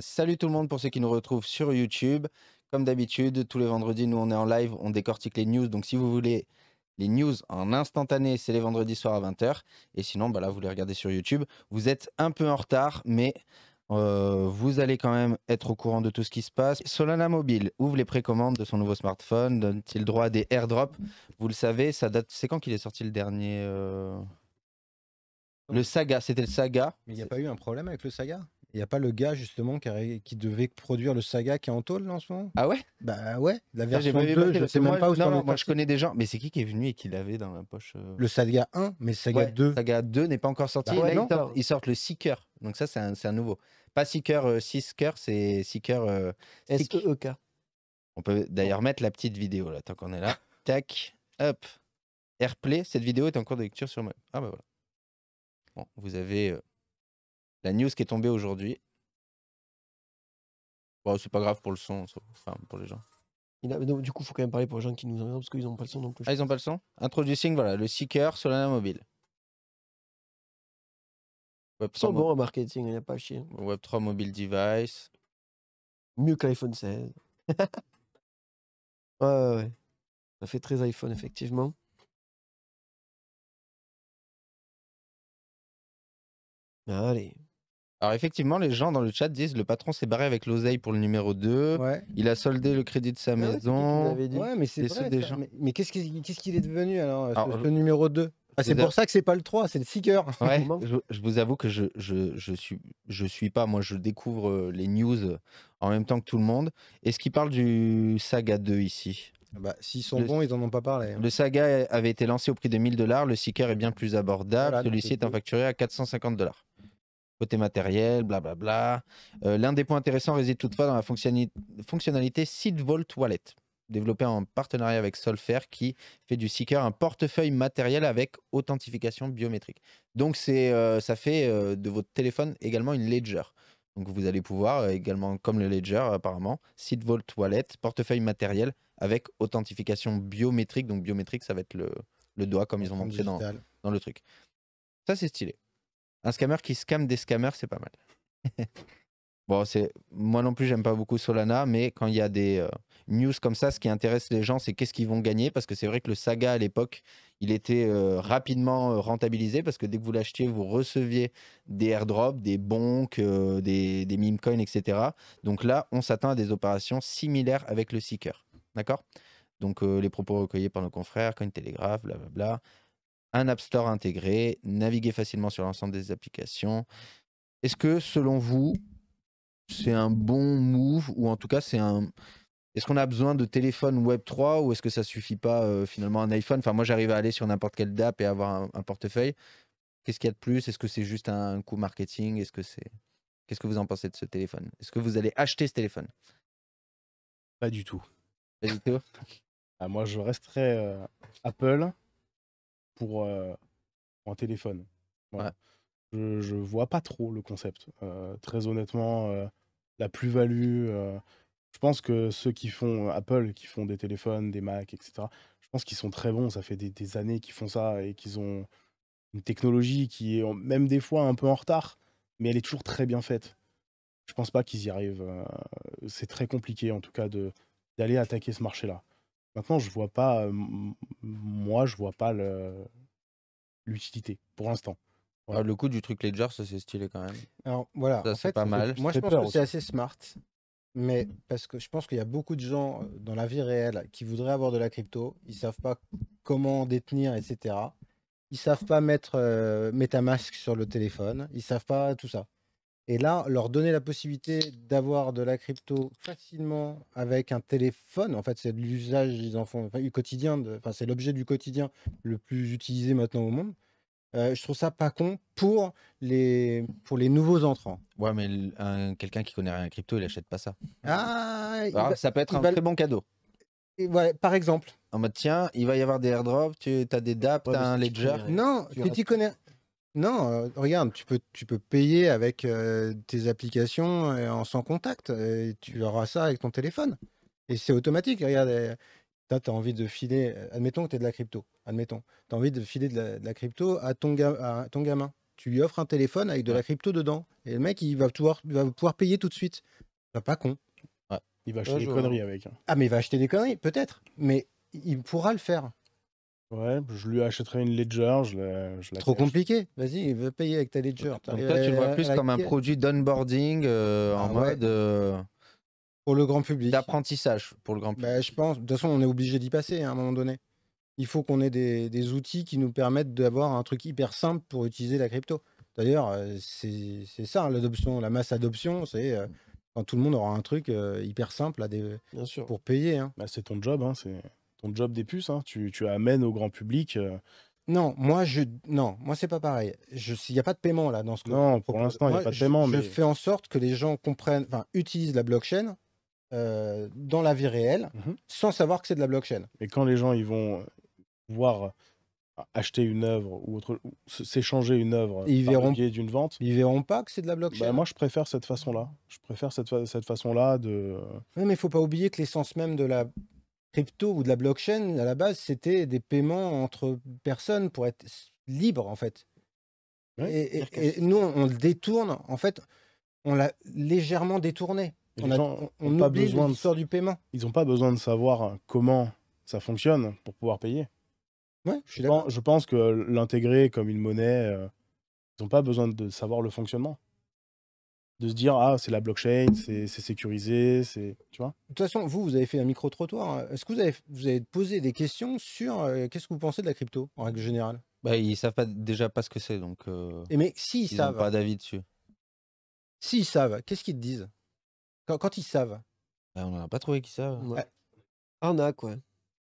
Salut tout le monde pour ceux qui nous retrouvent sur YouTube. Comme d'habitude, tous les vendredis, nous on est en live, on décortique les news. Donc si vous voulez les news en instantané, c'est les vendredis soirs à 20h. Et sinon, bah là, vous les regardez sur YouTube. Vous êtes un peu en retard, mais euh, vous allez quand même être au courant de tout ce qui se passe. Solana Mobile ouvre les précommandes de son nouveau smartphone. Donne-t-il droit à des airdrops Vous le savez, ça date. C'est quand qu'il est sorti le dernier euh, Le Saga, c'était le Saga. Mais il n'y a pas eu un problème avec le Saga il n'y a pas le gars justement qui, qui devait produire le saga qui est en tôle en ce moment Ah ouais Bah ouais, la version 2, je sais même pas où non, non, moi je connais des gens, mais c'est qui qui est venu et qui l'avait dans la poche euh Le saga 1, mais saga ouais, 2. Saga 2 n'est pas encore sorti. Bah non. ils, sortent, le Seeker. Donc ça, c'est un, un nouveau. Pas Seeker, 6 euh, Seeker, c'est Seeker. euh, Seek. s e, e On peut d'ailleurs mettre la petite vidéo là, tant qu'on est là. Tac, hop. Airplay, cette vidéo est en cours de lecture sur moi. Ah bah voilà. Bon, vous avez euh, la news qui est tombée aujourd'hui. Bon, c'est pas grave pour le son, enfin pour les gens. Il a, du coup, faut quand même parler pour les gens qui nous entendent parce qu'ils n'ont pas le son non plus. Ah, ils n'ont pas le son Introducing, voilà, le Seeker Solana Mobile. Web3 bon en marketing, il n'y a pas chier. Web3 Mobile Device. Mieux qu'iPhone 16. ouais. Ça fait très iPhone, effectivement. Allez. Alors effectivement, les gens dans le chat disent le patron s'est barré avec l'oseille pour le numéro 2. Il a soldé le crédit de sa ah maison. mais c'est Mais, qu'est-ce qu'il est devenu alors, le numéro 2 c'est pour ça que c'est pas le 3, c'est le seeker. je, vous avoue que je, je, suis, je suis pas, moi je découvre euh, les news en même temps que tout le monde. Est-ce qu'ils parle du Saga 2 ici bah, S'ils sont bons, ils en ont pas parlé. Hein. Le Saga avait été lancé au prix de 1000 dollars, le seeker est bien plus abordable, celui-ci est facturé à 450 dollars côté matériel, blablabla. Euh, L'un des points intéressants réside toutefois dans la fonctionnalité Vault Wallet, développée en partenariat avec Solfer qui fait du Seeker un portefeuille matériel avec authentification biométrique. Donc c'est, euh, ça fait euh, de votre téléphone également une ledger. Donc vous allez pouvoir euh, également, comme le ledger apparemment, Vault Wallet, portefeuille matériel avec authentification biométrique. Donc biométrique, ça va être le, doigt comme ils ont montré dans le truc. Ça c'est stylé. Un scammer qui scamme des scammers, c'est pas mal. bon, c'est moi non plus, j'aime pas beaucoup Solana, mais quand il y a des euh, news comme ça, ce qui intéresse les gens, c'est qu'est-ce qu'ils vont gagner, parce que c'est vrai que le Saga à l'époque, il était euh, rapidement euh, rentabilisé, parce que dès que vous l'achetiez, vous receviez des airdrops, des bons, des, meme coins, etc. Donc là, on s'attend à des opérations similaires avec le Seeker, d'accord Donc les propos recueillis par nos confrères, Télégraphe, blablabla. Bla, bla un App Store intégré, naviguer facilement sur l'ensemble des applications. Est-ce que selon vous, c'est un bon move ou en tout cas c'est un... Est-ce qu'on a besoin de téléphone Web3 ou est-ce que ça suffit pas euh, finalement un iPhone Enfin moi j'arrive à aller sur n'importe quelle DAP et avoir un, portefeuille. Qu'est-ce qu'il y a de plus Est-ce que c'est juste un coût marketing Est-ce que c'est... Qu'est-ce que vous en pensez de ce téléphone Est-ce que vous allez acheter ce téléphone Pas du tout. Pas du tout ah, Moi je resterai euh, Apple pour, un téléphone. Je, vois pas trop le concept. très honnêtement, la plus-value. je pense que ceux qui font Apple, qui font des téléphones, des Mac, etc., je pense qu'ils sont très bons. Ça fait des, années qu'ils font ça et qu'ils ont une technologie qui est même des fois un peu en retard, mais elle est toujours très bien faite. Je pense pas qu'ils y arrivent. c'est très compliqué en tout cas de d'aller attaquer ce marché-là. Maintenant, je vois pas, moi, je vois pas l'utilité pour l'instant. Ah, le coup du truc Ledger, ça c'est stylé quand même. Alors voilà, ça, en fait, pas mal. Moi, je pense que c'est assez smart, mais mmh. parce que je pense qu'il y a beaucoup de gens dans la vie réelle qui voudraient avoir de la crypto, ils savent pas comment détenir, etc. Ils savent mmh. pas mettre MetaMask sur le téléphone, ils savent pas tout ça. Et là, leur donner la possibilité d'avoir de la crypto facilement avec un téléphone, en fait, c'est l'usage des enfants, quotidien, de, enfin, c'est l'objet du quotidien le plus utilisé maintenant au monde. Euh, je trouve ça pas con pour les, pour les nouveaux entrants. Ouais, mais quelqu'un qui connaît rien à crypto, il achète pas ça. Ah, ça peut être un très bon cadeau. Et par exemple. En mode, tiens, il va y avoir des airdrops, tu as des dApps, tu as un ledger. Non, tu, tu t'y connais. Non, regarde, tu peux, tu peux payer avec tes applications en sans contact. Et tu auras ça avec ton téléphone. Et c'est automatique. Regarde, tu as envie de filer, admettons que tu es de la crypto, admettons, tu as envie de filer de la, crypto à ton, à ton gamin. Tu lui offres un téléphone avec de la crypto dedans. Et le mec, il va pouvoir, va pouvoir payer tout de suite. pas con. Il va acheter des conneries avec. Hein. Ah, mais il va acheter des conneries, peut-être. Mais il pourra le faire. Ouais, je lui achèterai une Ledger, je Trop compliqué. Vas-y, il veut payer avec ta Ledger. Donc toi, tu le vois plus comme un produit d'onboarding euh, en ah mode. Euh, pour le grand public. D'apprentissage pour le grand bah, public. je pense. De toute façon, on est obligé d'y passer hein, à un moment donné. Il faut qu'on ait des, outils qui nous permettent d'avoir un truc hyper simple pour utiliser la crypto. D'ailleurs, euh, c'est ça hein, l'adoption, la masse adoption, c'est quand tout le monde aura un truc hyper simple à des, pour payer. Hein. Bah, c'est ton job, c'est ton job des puces. Hein. Tu, tu, amènes au grand public. Euh. Non, moi, je non, moi c'est pas pareil. Je... Il n'y a pas de paiement là dans ce Non, pour l'instant, il n'y a pas de paiement. Je, fais en sorte que les gens comprennent, enfin, utilisent la blockchain euh, dans la vie réelle mhm. sans savoir que c'est de la blockchain. Et quand les gens ils vont euh, voir acheter une œuvre ou autre, s'échanger une œuvre ils par verront d'une vente. Ils verront pas que c'est de la blockchain. Bah, moi, je préfère cette façon-là. Je préfère cette, cette façon-là de. mais il faut pas oublier que l'essence même de la crypto ou de la blockchain, à la base, c'était des paiements entre personnes pour être libre, en fait. et, nous, on le détourne. En fait, on l'a légèrement détourné. on, n'a pas besoin de de... du paiement. Ils n'ont pas besoin de savoir hein, comment ça fonctionne pour pouvoir payer. je, pense, que l'intégrer comme une monnaie, euh, ils n'ont pas besoin de savoir le fonctionnement de se dire ah c'est la blockchain, c'est sécurisé, c'est tu vois. De toute façon, vous vous avez fait un micro trottoir. Hein. Est-ce que vous avez vous avez posé des questions sur euh, qu'est-ce que vous pensez de la crypto en règle générale Bah ils savent pas déjà pas ce que c'est donc. Euh, mais s'ils ils savent, pas d'avis dessus. S'ils savent, qu'est-ce qu'ils te disent quand, ils savent bah, On n'a pas trouvé qu'ils savent. arnaque ouais.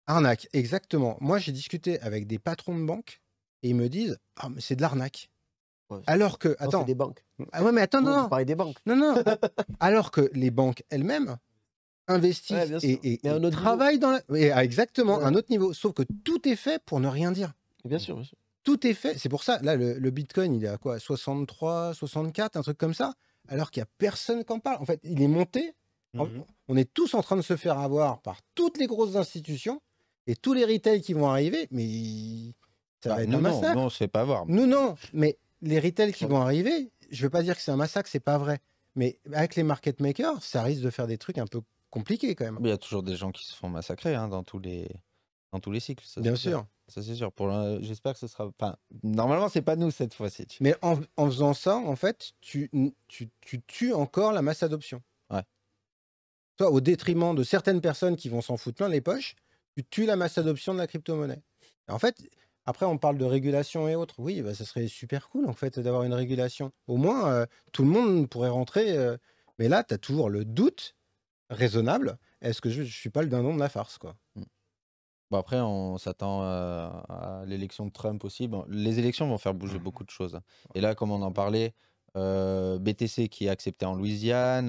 Arnaque exactement. Moi j'ai discuté avec des patrons de banque et ils me disent ah mais c'est de l'arnaque. Alors que, oh, attends. des banques. Ah ouais, mais attends, non. non. des banques. Alors que les banques elles-mêmes investissent et, travaillent à dans ah, exactement, un autre niveau. Sauf que tout est fait pour ne rien dire. Bien sûr, bien sûr. Tout est fait. C'est pour ça, là, le, Bitcoin, il est à quoi 63, 64, un truc comme ça alors qu'il n'y a personne qui en parle. En fait, il est monté. Mhm. On est tous en train de se faire avoir par toutes les grosses institutions et tous les retails qui vont arriver, mais ça bah, va être Non, non, c'est pas voir. Nous, non, mais les retails qui ah. vont arriver, je ne veux pas dire que c'est un massacre, c'est pas vrai. Mais avec les market makers, ça risque de faire des trucs un peu compliqués quand même. Il y a toujours des gens qui se font massacrer hein, dans tous les dans tous les cycles. Bien sûr. Ça c'est sûr. Pour j'espère que ce sera. Enfin, normalement, c'est pas nous cette fois-ci. Mais en, en, faisant ça, en fait, tu, tu, tues encore la masse d'adoption. Ouais. Toi, au détriment de certaines personnes qui vont s'en foutre plein les poches, tu tues la masse d'adoption de la crypto-monnaie. En fait, après, on parle de régulation et autres. Oui, bah, ça serait super cool, en fait, d'avoir une régulation. Au moins, euh, tout le monde pourrait rentrer. Euh. mais là, tu as toujours le doute raisonnable. Est-ce que je ne suis pas le dindon de la farce, quoi mmh. Bon, après, on s'attend euh, à, l'élection de Trump aussi. les élections vont faire bouger beaucoup de choses. Hein. Et là, comme on en parlait, BTC qui est accepté en Louisiane,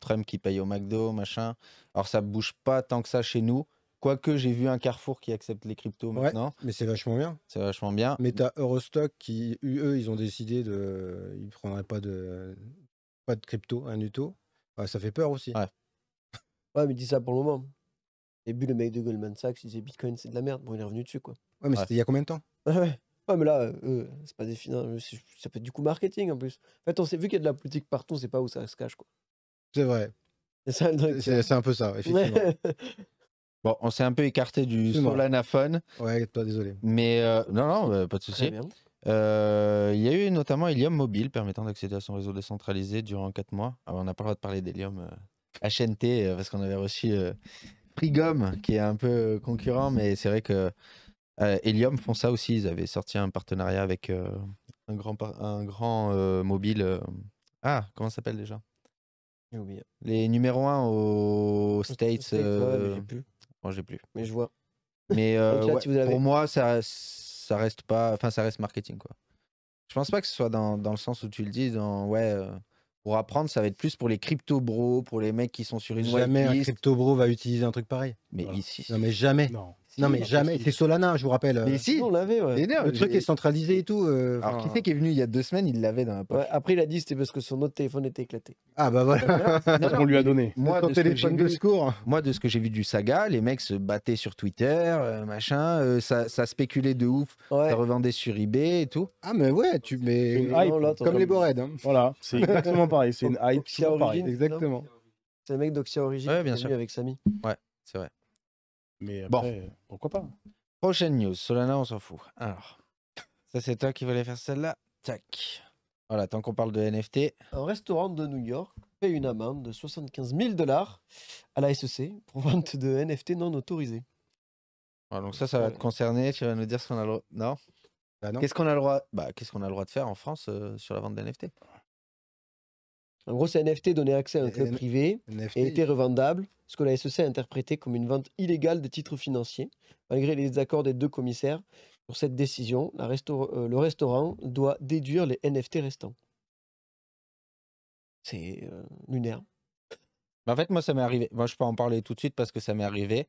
Trump qui paye au McDo, machin. Alors, ça bouge pas tant que ça chez nous, Quoique j'ai vu un Carrefour qui accepte les cryptos maintenant. Mais c'est vachement bien. C'est vachement bien. Mais t'as Eurostock qui, eux, ils ont décidé de. Ils prendraient pas de. Pas de crypto, un UTO. Bah, ça fait peur aussi. Ouais. ouais, mais dis ça pour le moment. Au début, le mec de Goldman Sachs, il disait Bitcoin, c'est de la merde. Bon, il est revenu dessus, quoi. Ouais, mais c'était il y a combien de temps Ouais. mais là, euh, c'est pas des Ça peut être du coup marketing en plus. En fait, on s'est vu qu'il y a de la politique partout, c'est pas où ça se cache, quoi. C'est vrai. C'est un peu ça, effectivement. Bon, on s'est un peu écarté du Solana Fun. Ouais, toi, désolé. Mais euh, non, non, euh, pas de souci. Euh, il y a eu notamment Helium Mobile permettant d'accéder à son réseau décentralisé durant 4 mois. Alors, on n'a pas le droit de parler d'Helium HNT parce qu'on avait reçu Prigom qui est un peu concurrent, mais c'est vrai que Helium font ça aussi. Ils avaient sorti un partenariat avec un grand, un grand mobile. ah, comment ça s'appelle déjà les numéros 1 aux States. Moi, j'ai plus. Mais je vois. Mais euh, pour moi, ça, ça reste pas. Enfin, ça reste marketing, quoi. Je pense pas que ce soit dans, le sens où tu le dis, dans ouais. Euh, pour apprendre, ça va être plus pour les crypto bros, pour les mecs qui sont sur une Jamais un crypto bro va utiliser un truc pareil. Mais ici. Non, mais jamais. Non non, mais jamais. C'est Solana, je vous rappelle. Mais si, on l'avait, ouais. Le truc est centralisé et tout. Euh, Alors, ah. qui c'est qui est venu il y a deux semaines, il l'avait dans la poche. après, il a dit c'était parce que son autre téléphone était éclaté. Ah, bah voilà. ce qu'on lui a donné. Moi, de téléphone de secours. moi, de ce que j'ai vu du saga, les mecs se battaient sur Twitter, euh, machin, euh, ça, spéculait de ouf, ça revendait sur eBay et tout. Ah, mais ouais, tu Comme les Bored. Hein. Voilà, c'est exactement pareil. C'est une hype, c'est Exactement. C'est le mec d'Oxia Origin bien qui est sûr. venu avec Samy. C'est vrai. Mais bon. Euh, pourquoi pas hein. Prochaine news, Solana, on s'en fout. Alors, ça c'est toi qui voulais faire celle-là. Tac. Voilà, tant qu'on parle de NFT. Un restaurant de New York paye une amende de 75 000 dollars à la SEC pour vente de NFT non autorisée donc ça, ça va te concerner. Tu vas nous dire ce qu'on a le droit. Bah non, Qu'est-ce qu'on a le droit Bah, qu'est-ce qu'on a le droit de faire en France euh, sur la vente de NFT en gros, ces NFT donnait accès à un club privé et était revendable, ce que la SEC a interprété comme une vente illégale de titres financiers. Malgré les accords des deux commissaires, pour cette décision, euh, le restaurant doit déduire les NFT restants. C'est euh, lunaire. En fait, moi, ça m'est arrivé. Moi, je peux en parler tout de suite parce que ça m'est arrivé.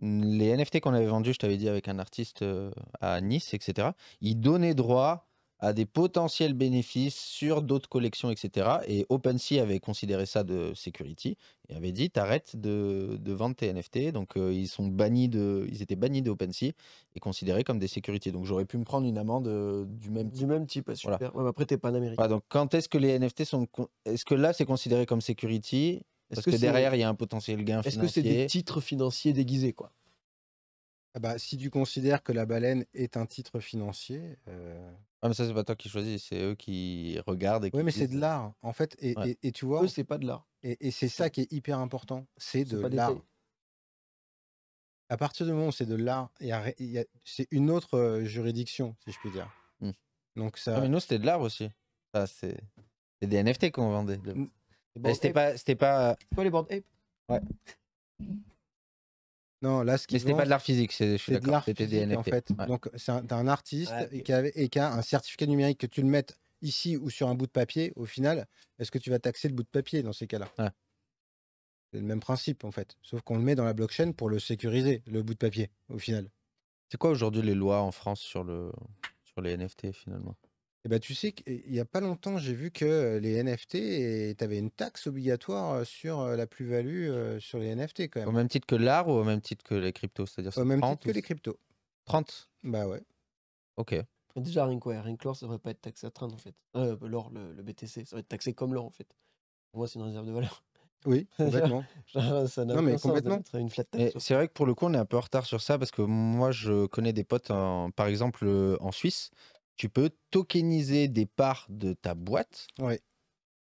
Les NFT qu'on avait vendus, je t'avais dit avec un artiste euh, à Nice, etc. Ils donnaient droit à des potentiels bénéfices sur d'autres collections, etc. Et OpenSea avait considéré ça de security et avait dit t'arrêtes de, de, vendre tes NFT. Donc euh, ils sont bannis de, ils étaient bannis d'OpenSea et considérés comme des security. Donc j'aurais pu me prendre une amende euh, du même type. Du même type, super. Voilà. après t'es pas Voilà, donc quand est-ce que les NFT sont, est-ce que là c'est considéré comme security Parce que, derrière il y a un potentiel gain financier. Est-ce que c'est des titres financiers déguisés quoi ah bah, si tu considères que La Baleine est un titre financier, euh... Ah, mais ça, c'est pas toi qui choisis, c'est eux qui regardent et Oui, mais c'est de l'art, en fait. Et, et- tu vois, Eux, c'est pas de l'art. et, et c'est ça qui est hyper important, c'est de l'art. À partir du moment où c'est de l'art, il c'est une autre juridiction, si je puis dire. Mmh. Donc ça. mais nous, c'était de l'art aussi. Ça, c'est des NFT qu'on vendait. Eh, c'était pas, c'était pas. les board Ouais. Non, ce qui pas de l'art physique, c'est, de l'art En fait. Donc, c'est un, artiste et, qui a, un certificat numérique que tu le mettes ici ou sur un bout de papier, au final, est-ce que tu vas taxer le bout de papier dans ces cas-là C'est le même principe, en fait. Sauf qu'on le met dans la blockchain pour le sécuriser, le bout de papier, au final. C'est quoi aujourd'hui les lois en France sur, le... sur les NFT, finalement eh ben, tu sais qu'il n'y a pas longtemps, j'ai vu que les NFT, tu avais une taxe obligatoire sur la plus-value sur les NFT quand même. Au même titre que l'art ou au même titre que les cryptos c'est-à-dire Au même titre que les cryptos. 30 Bah ouais. Ok. Déjà, rien que, rien l'or, ça devrait pas être taxé à 30 en fait. Euh, bah, l'or, le, BTC, ça va être taxé comme l'or en fait. Pour moi, c'est une réserve de valeur. Oui, complètement. ça non, mais complètement. c'est vrai que pour le coup, on est un peu en retard sur ça parce que moi, je connais des potes, par exemple, en Suisse, tu peux tokeniser des parts de ta boîte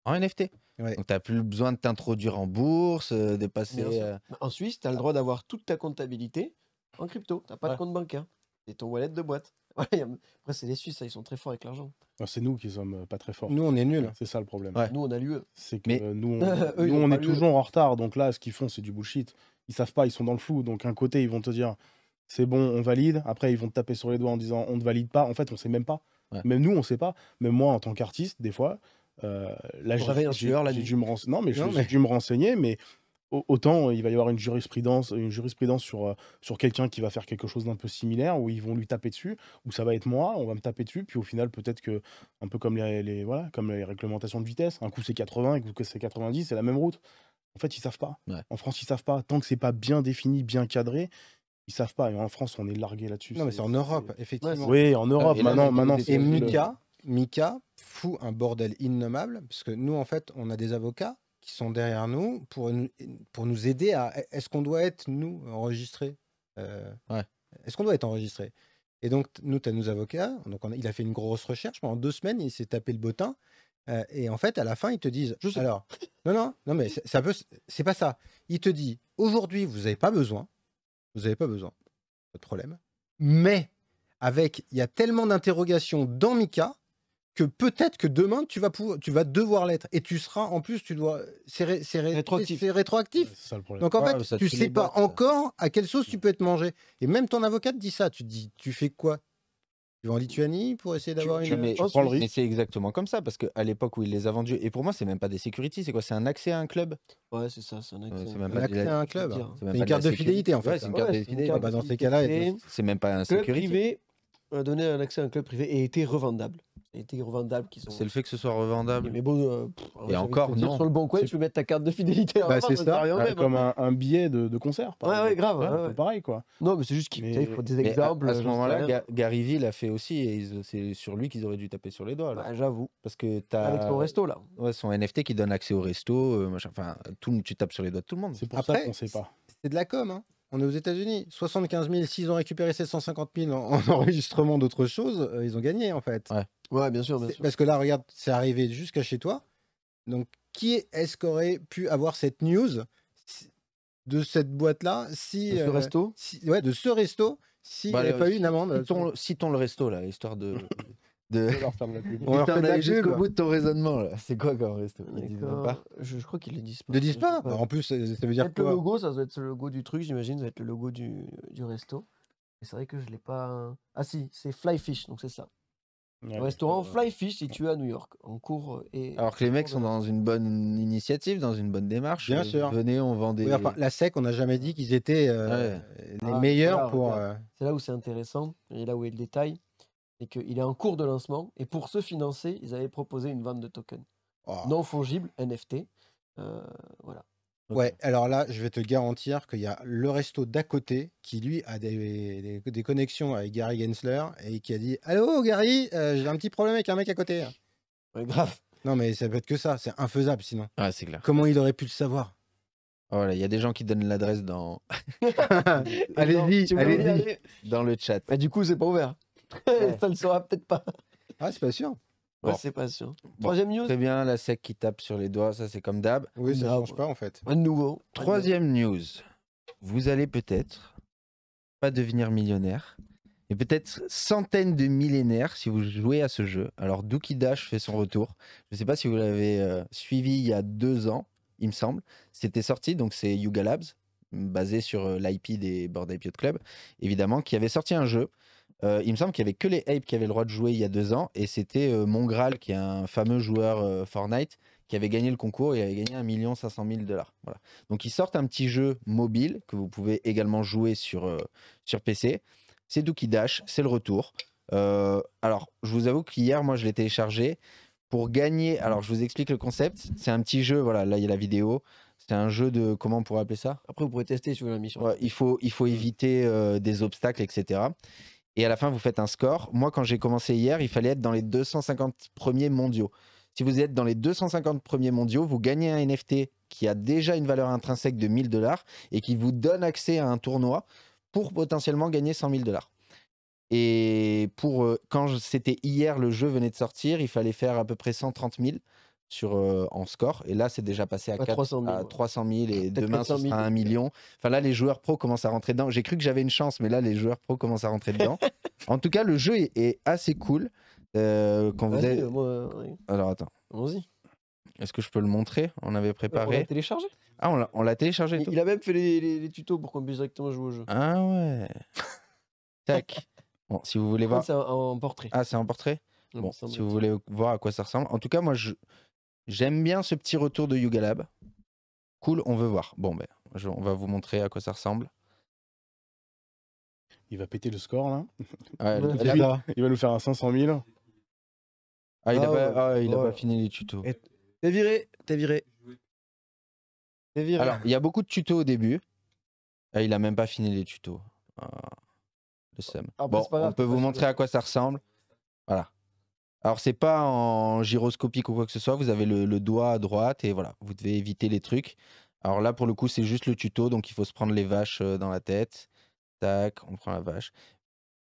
en NFT. Donc, tu n'as plus besoin de t'introduire en bourse, euh, de passer. Euh, en Suisse, tu as le ah. droit d'avoir toute ta comptabilité en crypto. Tu n'as pas de compte bancaire. C'est ton wallet de boîte. Après, c'est les Suisses, ils sont très forts avec l'argent. Ah, c'est nous qui sommes euh, pas très forts. Nous, on est nuls. C'est ça le problème. Nous, on a l'UE. C'est que nous, on, est e. toujours en retard. Donc là, ce qu'ils font, c'est du bullshit. Ils savent pas, ils sont dans le flou. Donc, un côté, ils vont te dire c'est bon, on valide. Après, ils vont te taper sur les doigts en disant on ne valide pas. En fait, on sait même pas. Même nous, on sait pas. Même moi, en tant qu'artiste, des fois, euh, là, j'ai dû me renseigner. Non, mais dû me renseigner, mais autant euh, il va y avoir une jurisprudence, une jurisprudence sur, euh, sur quelqu'un qui va faire quelque chose d'un peu similaire, où ils vont lui taper dessus, où ça va être moi, on va me taper dessus, puis au final peut-être que, un peu comme les, voilà, comme les réglementations de vitesse, un coup c'est 80, un coup c'est 90, c'est la même route. En fait, ils savent pas. En France, ils savent pas. Tant que c'est pas bien défini, bien cadré, ils savent pas. en France, on est largué là-dessus. Non, mais c'est en Europe, effectivement. Oui, en Europe, et maintenant. et Mika, fout un bordel innommable, parce que nous, en fait, on a des avocats qui sont derrière nous pour, nous, pour nous aider à. Est-ce qu'on doit être, nous, enregistrés euh, ouais. Est-ce qu'on doit être enregistré Et donc, nous, tu as nos avocats. Donc, il a fait une grosse recherche. Pendant deux semaines, il s'est tapé le bottin. Euh, et en fait, à la fin, ils te disent. Alors, non, non, non, mais ça peut. C'est pas ça. Il te dit aujourd'hui, vous n'avez pas besoin vous n'avez pas besoin. Pas de problème. Mais avec, il y a tellement d'interrogations dans Mika que peut-être que demain tu vas pouvoir, tu vas devoir l'être et tu seras en plus tu dois c'est ré, rétroactif. Donc en fait, tu sais pas encore à quelle sauce tu peux être mangé. Et même ton avocate dit ça, tu dis tu fais quoi tu vas en Lituanie pour essayer d'avoir une. Mais, oh, mais c'est exactement comme ça, parce qu'à l'époque où il les a vendus, et pour moi, c'est même pas des securities, c'est quoi C'est un accès à un club Ouais, c'est ça, c'est un accès, à un club. C'est une carte de fidélité, en fait. c'est une carte de fidélité. Ah bah, dans ces cas-là, c'est même pas un club privé a euh, donné un accès à un club privé et était revendable. C'est le fait que ce soit revendable. Mais bon, euh, et encore, non. Sur le bon coin, tu peux mettre ta carte de fidélité. Bah, c'est ça, comme un, billet de, concert. ouais, ouais, grave. Pareil, quoi. Non, mais c'est juste qu'il faut des exemples. À, euh, ce moment-là, Gary l'a fait aussi, et c'est sur lui qu'ils auraient dû taper sur les doigts. Bah, j'avoue. Parce que t'as. Avec son resto, là. Ouais, son NFT qui donne accès au resto, euh, Enfin, tout, tu tapes sur les doigts de tout le monde. C'est pour ça qu'on sait pas. C'est de la com, hein on est aux États-Unis. 75 000, s'ils ont récupéré 750 000 en, enregistrement d'autres choses, euh, ils ont gagné en fait. Ouais, bien, sûr, Parce que là, regarde, c'est arrivé jusqu'à chez toi. Donc, qui est-ce qu'aurait pu avoir cette news de cette boîte-là si, De ce euh, resto si, Ouais, de ce resto, s'il si n'y bah, avait pas eu une amende. Euh, citons le resto, là, histoire de. de... On leur jusqu'au bout de ton raisonnement. là. C'est quoi comme resto Je, crois qu'ils le disent pas. Ils le disent pas En plus, ça veut dire quoi Le logo, ça doit être le logo du truc, j'imagine. Ça doit être le logo du, du resto. Et c'est vrai que je l'ai pas. Ah si, c'est Flyfish, donc c'est ça. Ouais, restaurant euh... Flyfish situé à New York, en cours euh, et. Alors que les mecs sont dans une bonne initiative, dans une bonne démarche. Bien euh, sûr. Venez, on vend des. la SEC, on n'a jamais dit qu'ils étaient euh, les ah, meilleurs pour. C'est là où c'est intéressant et là où est le détail. Et qu'il est en cours de lancement et pour se financer, ils avaient proposé une vente de tokens ah. non fongible, NFT. Euh, voilà. Ouais, alors là, je vais te garantir qu'il y a le resto d'à côté qui, lui, a des, connexions avec Gary Gensler et qui a dit Allô, Gary, euh, j'ai un petit problème avec un mec à côté. Ouais, grave. Non, mais ça peut être que ça, c'est infaisable sinon. Ah, c'est clair. Comment il aurait pu le savoir Voilà. Oh il y a des gens qui donnent l'adresse dans. allez-y, allez-y. Dans le chat. Bah, du coup, c'est pas ouvert. ça le sera peut-être pas. Ah, c'est pas sûr. c'est pas sûr. Troisième news Très bien, la sec qui tape sur les doigts, ça c'est comme d'hab. Oui, ça ne change pas en fait. Un nouveau. Troisième news. Vous allez peut-être pas devenir millionnaire, et peut-être centaines de millénaires si vous jouez à ce jeu. Alors Dookie Dash fait son retour. Je ne sais pas si vous l'avez euh, suivi il y a deux ans, il me semble. C'était sorti, donc c'est Yuga Labs, basé sur euh, l'IP des Bored Ape Club, évidemment, qui avait sorti un jeu euh, il me semble qu'il n'y avait que les Apes qui avaient le droit de jouer il y a deux ans, et c'était euh, Mongral, qui est un fameux joueur euh, Fortnite, qui avait gagné le concours et avait gagné 1 500 000 dollars. Voilà. Donc ils sortent un petit jeu mobile que vous pouvez également jouer sur, sur PC. C'est Dookie Dash, c'est le retour. alors, je vous avoue qu'hier, moi, je l'ai téléchargé pour gagner. Alors, je vous explique le concept. C'est un petit jeu, voilà, là, il y a la vidéo. C'est un jeu de. Comment on pourrait appeler ça Après, vous pourrez tester sur la mission. il, faut, il faut éviter des obstacles, etc. Et à la fin, vous faites un score. Moi, quand j'ai commencé hier, il fallait être dans les 250 premiers mondiaux. Si vous êtes dans les 250 premiers mondiaux, vous gagnez un NFT qui a déjà une valeur intrinsèque de 1000 dollars et qui vous donne accès à un tournoi pour potentiellement gagner 100 000 dollars. Et pour euh, quand c'était hier, le jeu venait de sortir, il fallait faire à peu près 130 000 sur, en score. Et là, c'est déjà passé à, 300, 000, et demain, ce sera 1 million. Enfin, là, les joueurs pro commencent à rentrer dedans. J'ai cru que j'avais une chance, mais là, les joueurs pro commencent à rentrer dedans. en tout cas, le jeu est, assez cool. Euh, quand vous euh, euh, Alors, attends. Est-ce que je peux le montrer On avait préparé. On l'a téléchargé Ah, on l'a téléchargé. Il, a même fait les, tutos pour qu'on puisse directement jouer au jeu. Ah ouais. Tac. Bon, si vous voulez voir. C'est en portrait. Ah, c'est en portrait si vous voulez voir à quoi ça ressemble. En tout cas, moi, je, J'aime bien ce petit retour de Yugalab. Cool, on veut voir. Bon, ben, on va vous montrer à quoi ça ressemble. Il va péter le score là. il, va, nous faire un 500 000. Ah, il, a, ah ah, pas, fini les tutos. T'es viré, t'es viré. T'es viré. Alors, il y a beaucoup de tutos au début. Ah, il a même pas fini les tutos. Euh, le seum. Ah, bah, bon, on peut vous montrer à quoi ça ressemble. Voilà. Alors, c'est pas en gyroscopique ou quoi que ce soit. Vous avez le, le, doigt à droite et voilà, vous devez éviter les trucs. Alors là, pour le coup, c'est juste le tuto. Donc, il faut se prendre les vaches dans la tête. Tac, on prend la vache.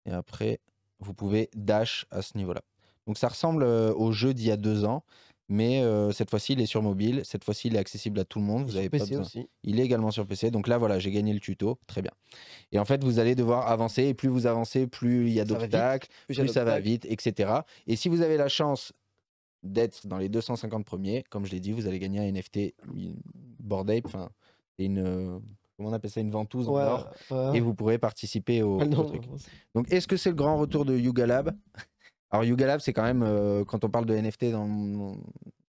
Et après, vous pouvez dash à ce niveau-là. Donc, ça ressemble au jeu d'il y a deux ans. Mais euh, cette fois-ci, il est sur mobile. Cette fois-ci, il est accessible à tout le monde. Vous avez pas Aussi. Il est également sur PC. Donc là, voilà, j'ai gagné le tuto. Très bien. Et en fait, vous allez devoir avancer. Et plus vous avancez, plus il y a d'obstacles, plus, ça va vite, etc. Et si vous avez la chance d'être dans les 250 premiers, comme je l'ai dit, vous allez gagner un NFT une Ape. Enfin, une. Comment on appelle ça une ventouse et vous pourrez participer au, ah truc. Donc, est-ce que c'est le grand retour de Yuga Lab alors Yuga Lab, c'est quand même, euh, quand on parle de NFT dans,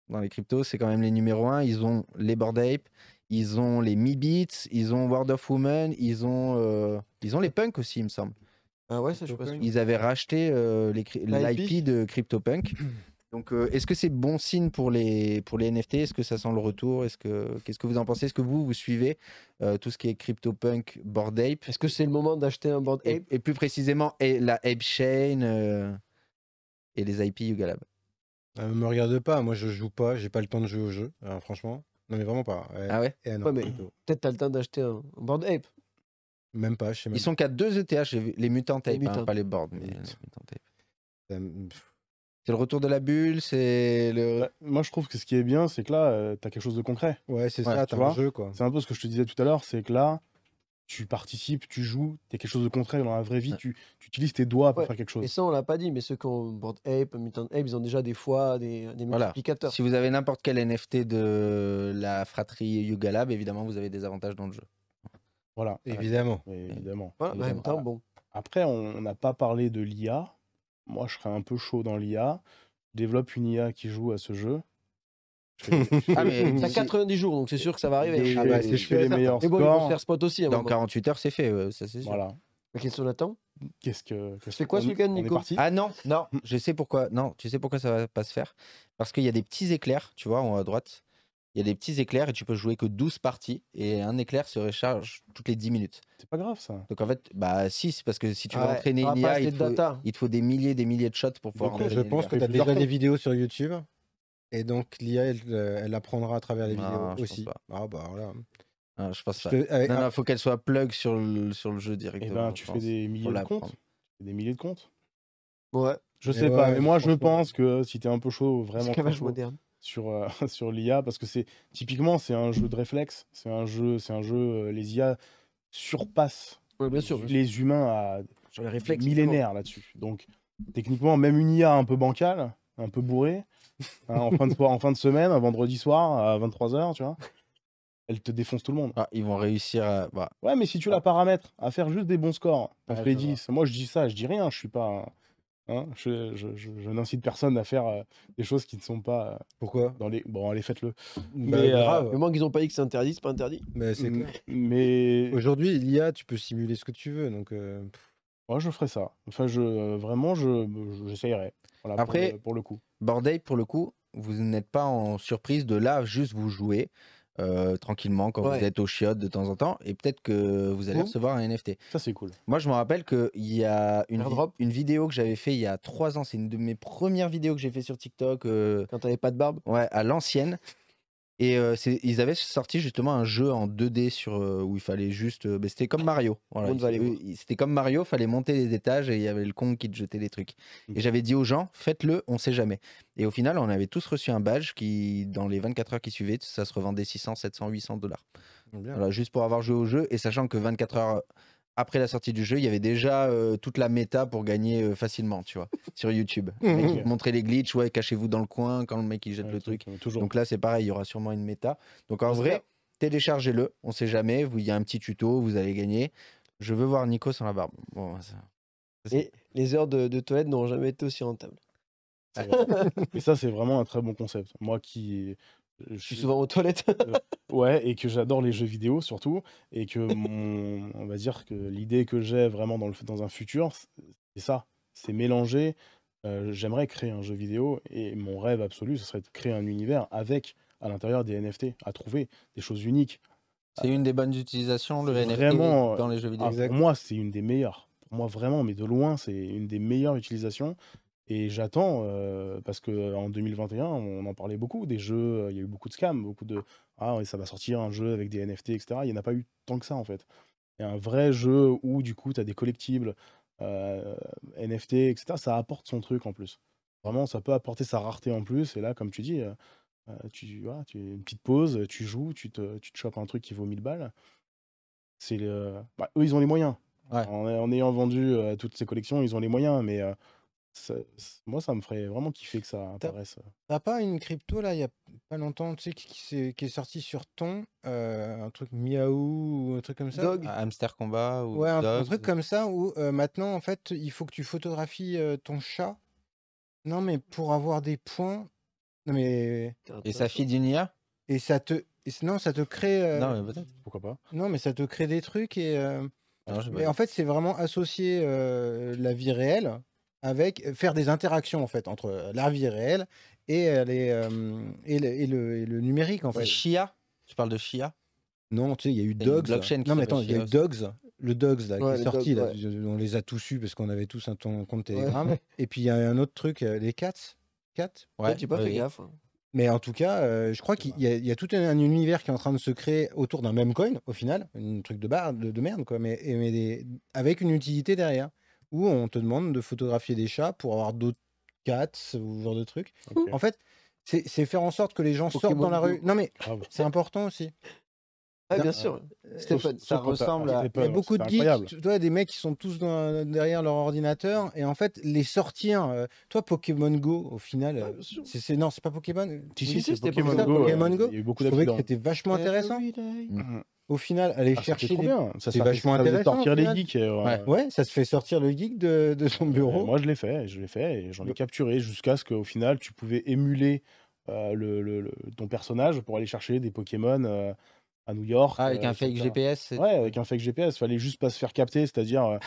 dans les cryptos, c'est quand même les numéros 1. Ils ont les Bored Ape, ils ont les Mi Beats, ils ont World of Women, ils ont, euh, ils ont les Punk aussi, il me semble. Ah ouais, ça, je sais pas Ils avaient racheté euh, les l'IP de CryptoPunk. Donc, est-ce que c'est bon signe pour les, pour les NFT Est-ce que ça sent le retour Est-ce que qu'est-ce que vous en pensez Est-ce que vous vous suivez tout ce qui est CryptoPunk, Bored Ape Est-ce que c'est le moment d'acheter un Bored Ape et, plus précisément la Ape Chain et les IP Yuga Lab euh, Me regarde pas, moi je joue pas, j'ai pas le temps de jouer au jeu, hein, franchement. Non mais vraiment pas. Ah ouais, eh, ouais Peut-être t'as le temps d'acheter un Board Ape. Même pas, je sais même Ils sont qu'à deux ETH, les mutants Ape hein, pas les boards, mais C'est le retour de la bulle, c'est le. Bah, moi, je trouve que ce qui est bien, c'est que là, tu euh, t'as quelque chose de concret. Ouais, c'est ça, t'as un jeu, quoi. C'est un peu ce que je te disais tout à l'heure, c'est que là, tu participes, tu joues, tu es quelque chose de contraire dans la vraie vie, tu, utilises tes doigts pour faire quelque chose. Et ça, on l'a pas dit, mais ceux qui ont Board Ape, Mutant Ape, ils ont déjà des fois des, des multiplicateurs. Si vous avez n'importe quel NFT de la fratrie Yuga Lab, évidemment, vous avez des avantages dans le jeu. Voilà. Évidemment. Évidemment. bon. Après, on n'a pas parlé de l'IA. Moi, je serais un peu chaud dans l'IA. développe une IA qui joue à ce jeu ah, mais 90 jours, donc c'est sûr que ça va arriver. Ah bah, si je fais les meilleurs Et bon, ils faire spot aussi. Hein, dans 48 heures, c'est fait, ça c'est sûr. voilà. Mais Qu'est-ce qu'on attend Qu'est-ce que. C'est quoi ce week-end, Nico Ah non, non, je sais pourquoi. Non, tu sais pourquoi ça va pas se faire Parce qu'il y a des petits éclairs, tu vois, en haut à droite. Il y a des petits éclairs et tu peux jouer que 12 parties et un éclair se recharge toutes les 10 minutes. C'est pas grave ça. Donc en fait, bah si, parce que si tu veux entraîner une IA, il te, faut, des milliers, des milliers de shots pour pouvoir. Donc, je pense que tu as déjà des vidéos sur YouTube et donc l'IA, euh, elle, apprendra à travers les ah, vidéos aussi. Ah bah voilà. Ah, je pense pas. Eh, non, il ah faut qu'elle soit plug sur le, sur le jeu eh directement. Et ben, tu fais des milliers de comptes. des milliers de comptes. Ouais. Je eh sais pas, mais moi je pense que si t'es un peu chaud, vraiment moderne. sur euh, sur l'IA, parce que c'est typiquement c'est un jeu de réflexe, c'est un jeu, c'est un jeu euh, les IA surpassent les humains à sur les réflexes, millénaires là-dessus. Donc techniquement, même une IA un peu bancale, un peu bourré, hein, en, fin de, en, fin de, semaine, un vendredi soir, à 23h, tu vois. Elle te défonce tout le monde. Ah, ils vont réussir à. Bah. Ouais, mais si tu la ah. paramètres à faire juste des bons scores, pas 10, moi je dis ça, je dis rien, je suis pas. Hein, je, je, n'incite personne à faire euh, des choses qui ne sont pas. Euh, Pourquoi dans les... Bon, allez, faites-le. Bah, mais, euh, mais au moins qu'ils n'ont pas dit que c'est interdit, c'est pas interdit. Mais c'est Mais... Aujourd'hui, l'IA, tu peux simuler ce que tu veux. Donc, Moi, je ferai ça. Enfin, je, vraiment, j'essayerai. Après, pour le, pour le coup. pour le coup, vous n'êtes pas en surprise de là, juste vous jouer euh, tranquillement quand vous êtes au chiottes de temps en temps et peut-être que vous allez recevoir un NFT. Ça c'est cool. Moi je me rappelle qu'il y a une, une vidéo que j'avais fait il y a trois ans, c'est une de mes premières vidéos que j'ai fait sur TikTok. Euh... Quand t'avais pas de barbe Ouais, à l'ancienne. Et euh, ils avaient sorti justement un jeu en 2D sur, euh, où il fallait juste. Euh, bah, c'était comme Mario. c'était comme Mario, il fallait monter les étages et il y avait le con qui te jetait des trucs. Et mhm. j'avais dit aux gens, faites-le, on sait jamais. Et au final, on avait tous reçu un badge qui, dans les 24 heures qui suivaient, ça se revendait 600, 700, 800 dollars. juste pour avoir joué au jeu et sachant que 24 heures après la sortie du jeu, il y avait déjà euh, toute la méta pour gagner euh, facilement, tu vois, sur YouTube. Mhm. Montrer les glitches, ouais, cachez-vous dans le coin quand le mec il jette le truc. Hein, toujours. Donc là, c'est pareil, il y aura sûrement une méta. Donc en vrai, téléchargez-le, on sait jamais, il y a un petit tuto, vous allez gagner. Je veux voir Nico sans la barbe. Bon, ça... Et les heures de, de toilette n'ont jamais été aussi rentables. Mais ah. ça, c'est vraiment un très bon concept. Moi qui je suis souvent aux toilettes. Euh, ouais, et que j'adore les jeux vidéo surtout, et que mon, on va dire que l'idée que j'ai vraiment dans, le, dans un futur, c'est ça, c'est mélanger. Euh, j'aimerais créer un jeu vidéo et mon rêve absolu, ce serait de créer un univers avec à l'intérieur des NFT, à trouver des choses uniques. C'est une des bonnes utilisations le NFT vraiment, dans les jeux vidéo. Ah, moi, c'est une des meilleures. Pour moi, vraiment, mais de loin, c'est une des meilleures utilisations. Et j'attends, euh, parce qu'en 2021, on en parlait beaucoup, des jeux, il y a eu beaucoup de scams, beaucoup de « Ah, ça va sortir un jeu avec des NFT, etc. » Il n'y en a pas eu tant que ça, en fait. Il un vrai jeu où, du coup, tu as des collectibles, euh, NFT, etc. Ça apporte son truc, en plus. Vraiment, ça peut apporter sa rareté en plus. Et là, comme tu dis, euh, tu, voilà, tu une petite pause, tu joues, tu te, tu te chopes un truc qui vaut 1000 balles. C'est bah, eux, ils ont les moyens. en, ayant vendu toutes ces collections, ils ont les moyens, mais moi, ça me ferait vraiment kiffer que ça apparaisse. T'as pas une crypto là, il y a pas longtemps, tu sais, qui, est sortie sur Ton, euh, un truc Miaou ou un truc comme ça? Dog. Hamster Combat ou un, truc comme ça où euh, maintenant, en fait, il faut que tu photographies euh, ton chat. Non, mais pour avoir des points. Non, mais. Et ça file d'une IA Et ça te. ça te crée. Non, mais peut-être. Pourquoi pas non, mais ça te crée des trucs et. Ah en fait, c'est vraiment associer la vie réelle avec faire des interactions en fait entre la vie réelle et, et, le, numérique en fait. Chia Tu parles de Chia Non, tu sais, il y a eu Dogs. Non, mais attends, il y a eu Dogs. Le Dogs là, qui est sorti, là, on les a tous eus parce qu'on avait tous un compte Telegram. Et puis il y a un autre truc, euh, les Cats. Cats Ouais, tu pas fait gaffe. Hein. Mais en tout cas, euh, je crois qu'il y, a tout un, univers qui est en train de se créer autour d'un même coin, au final, un truc de, barre, de, merde, quoi, mais, avec une utilité derrière où on te demande de photographier des chats pour avoir d'autres cats ou genre de trucs. En fait, c'est faire en sorte que les gens sortent dans la rue. Non, mais ah c'est important aussi. Ah, bien sûr. Euh, ça ressemble à. Il y a beaucoup de guides. des mecs qui sont tous derrière leur ordinateur et en fait, les sortir. Euh, toi, Pokémon Go, au final. Ah, euh, c'est non, c'est pas Pokémon. c'est c'était Pokémon, Go. Il y a beaucoup trouvais que hein. c'était vachement intéressant au final, aller ah, chercher. Trop bien. Ça, c'est vachement sortir les geeks. Euh, ouais. ça se fait sortir le geek de, de son euh, bureau. moi, je l'ai fait, je l'ai fait, et j'en ai capturé jusqu'à ce qu'au final, tu pouvais émuler euh, le, ton personnage pour aller chercher des Pokémon. à New York. Ah, avec un fake GPS. Ouais, avec un fake GPS. Fallait juste pas se faire capter, c'est-à-dire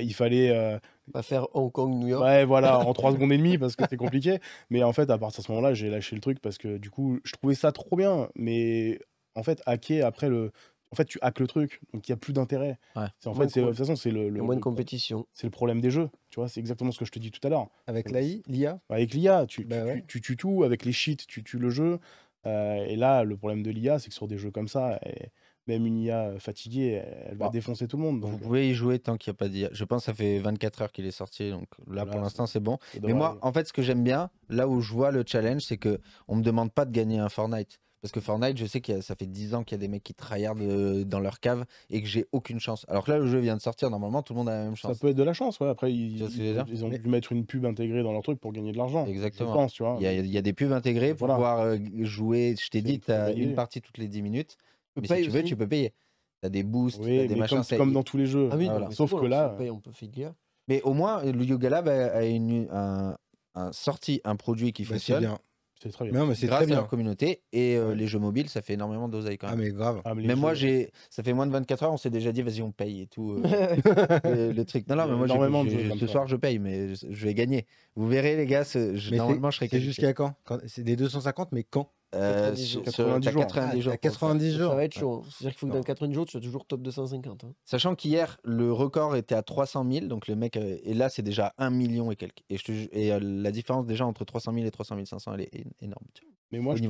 il fallait. Pas faire Hong Kong, New York. Ouais, voilà, en trois secondes et demie parce que c'est compliqué. Mais en fait, à partir de ce moment-là, j'ai lâché le truc parce que du coup, je trouvais ça trop bien. Mais en fait, hacker après le, en fait, tu hackes le truc, donc il n'y a plus d'intérêt. C'est en fait, de toute façon, c'est le, moins compétition. C'est le problème des jeux, tu vois. C'est exactement ce que je te dis tout à l'heure. Avec l'AI, l'IA. Bah, avec l'IA, bah tu, tues tout. Avec les cheats, tu tues le jeu. Euh, et là, le problème de l'IA, c'est que sur des jeux comme ça, eh, même une IA fatiguée, elle va bah, défoncer tout le monde. Vous euh, pouvez y jouer tant qu'il n'y a pas d'IA. Je pense que ça fait 24 heures qu'il est sorti, donc là pour l'instant c'est bon. Mais moi, en fait, ce que j'aime bien, là où je vois le challenge, c'est que on me demande pas de gagner un Fortnite. Parce que Fortnite, je sais que ça fait 10 ans qu'il y a des mecs qui tryhardent euh, dans leur cave et que j'ai aucune chance. Alors que là, le jeu vient de sortir, normalement, tout le monde a la même chance. Ça peut être de la chance, ouais. Après, ils, ont dû mettre une pub intégrée dans leur truc pour gagner de l'argent. Exactement. tu vois. Il, y a, des pubs intégrées pour pouvoir euh, jouer, je t'ai dit, as une partie toutes les 10 minutes. Mais si tu veux, tu peux payer. as des boosts, des machins. Comme, comme, dans tous les jeux. Ah oui, Sauf que là. On peut figure Mais au moins, le Yoga Lab a, sorti un produit qui bah, fonctionne. C'est très bien. c'est très bien. à leur communauté et euh, les jeux mobiles, ça fait énormément d'oseille quand ah, même. Ah, mais grave. mais moi, j'ai, ça fait moins de 24 heures, on s'est déjà dit, vas-y, on paye et tout. Euh, le, truc. Non, non, mais moi, normalement ce soir, je paye, mais je, vais gagner. Vous verrez, les gars, je- normalement, je serai c'est jusqu'à Quand- C'est des 250, mais quand 90 euh, jours. 90 ah, jours. Ça va être chaud. C'est-à-dire qu'il faut que dans 90 jours, tu sois toujours top 250. Hein. Sachant qu'hier, le record était à 300 000, donc le mec, euh, et là, c'est déjà 1 million et quelques. Et, euh, la différence déjà entre 300 000 et 300 500, elle est énorme. Mais moi, je,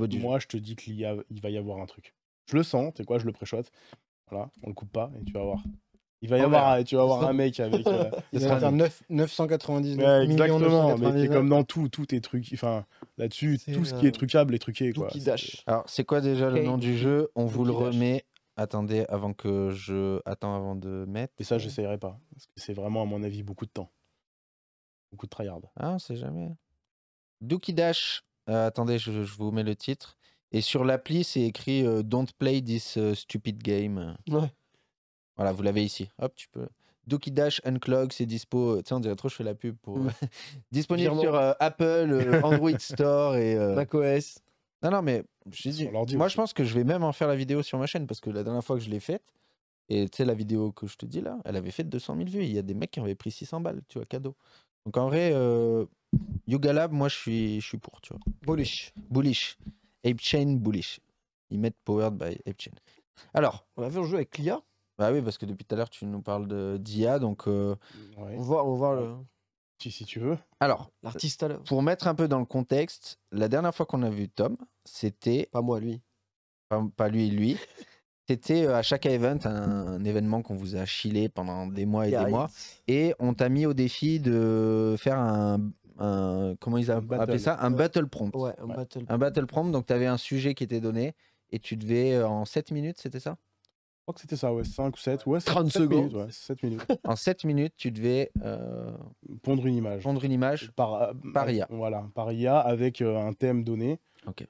te dis qu'il va y avoir un truc. Je le sens, tu sais quoi, je le préchote. Voilà, on le coupe pas et tu vas voir. Il va y ah avoir, tu avoir un mec avec. Euh, il va faire 9, 999 ouais, Exactement, mais comme dans tout, tout est truc. Enfin, là-dessus, tout ce euh, qui est trucable est truqué. quoi. Alors, c'est quoi déjà le nom du jeu On vous le remet. Attendez avant que je. Attends avant de mettre. Et ça, j'essayerai pas. Parce que c'est vraiment, à mon avis, beaucoup de temps. Beaucoup de tryhard. Ah, on sait jamais. Dookie Dash. Euh, attendez, je, vous mets le titre. Et sur l'appli, c'est écrit Don't play this stupid game. Ouais. Voilà, vous l'avez ici. Hop, tu peux. Doki Dash Unclog, c'est dispo. Euh, tiens, on dirait trop, je fais la pub pour. Hmm. Disponible sur euh, Apple, euh, Android Store et. Mac macOS. Non, non, mais je dis, moi, je pense que je vais même en faire la vidéo sur ma chaîne parce que la dernière fois que je l'ai faite, et tu sais, la vidéo que je te dis là, elle avait fait 200 000 vues. Il y a des mecs qui avaient pris 600 balles, tu vois, cadeau. Donc en vrai, Yoga Lab, moi, je suis, je suis pour, tu vois. Bullish. Bullish. Apechain Bullish. Ils mettent Powered by Apechain Alors. On avait un jeu avec l'IA bah oui, parce que depuis tout à l'heure, tu nous parles d'IA, donc euh, on va voir, le... Euh, si, si tu veux. Alors, l'artiste Pour mettre un peu dans le contexte, la dernière fois qu'on a vu Tom, c'était. Pas moi, lui. Pas, pas lui, lui. c'était euh, à chaque event un, événement qu'on vous a chillé pendant des mois et des mois. Et on t'a mis au défi de faire un, comment ils appellent ça un battle prompt. Ouais, un, Battle prompt. un battle prompt. Donc tu avais un sujet qui était donné et tu devais en 7 minutes, c'était ça je crois que c'était ça, ouais, 5 ou 7. Ouais, 30 secondes. 7 minutes. en 7 minutes, tu devais. Euh, pondre une image. Pondre une image par, euh, IA. Voilà, par IA avec euh, un thème donné. Ok.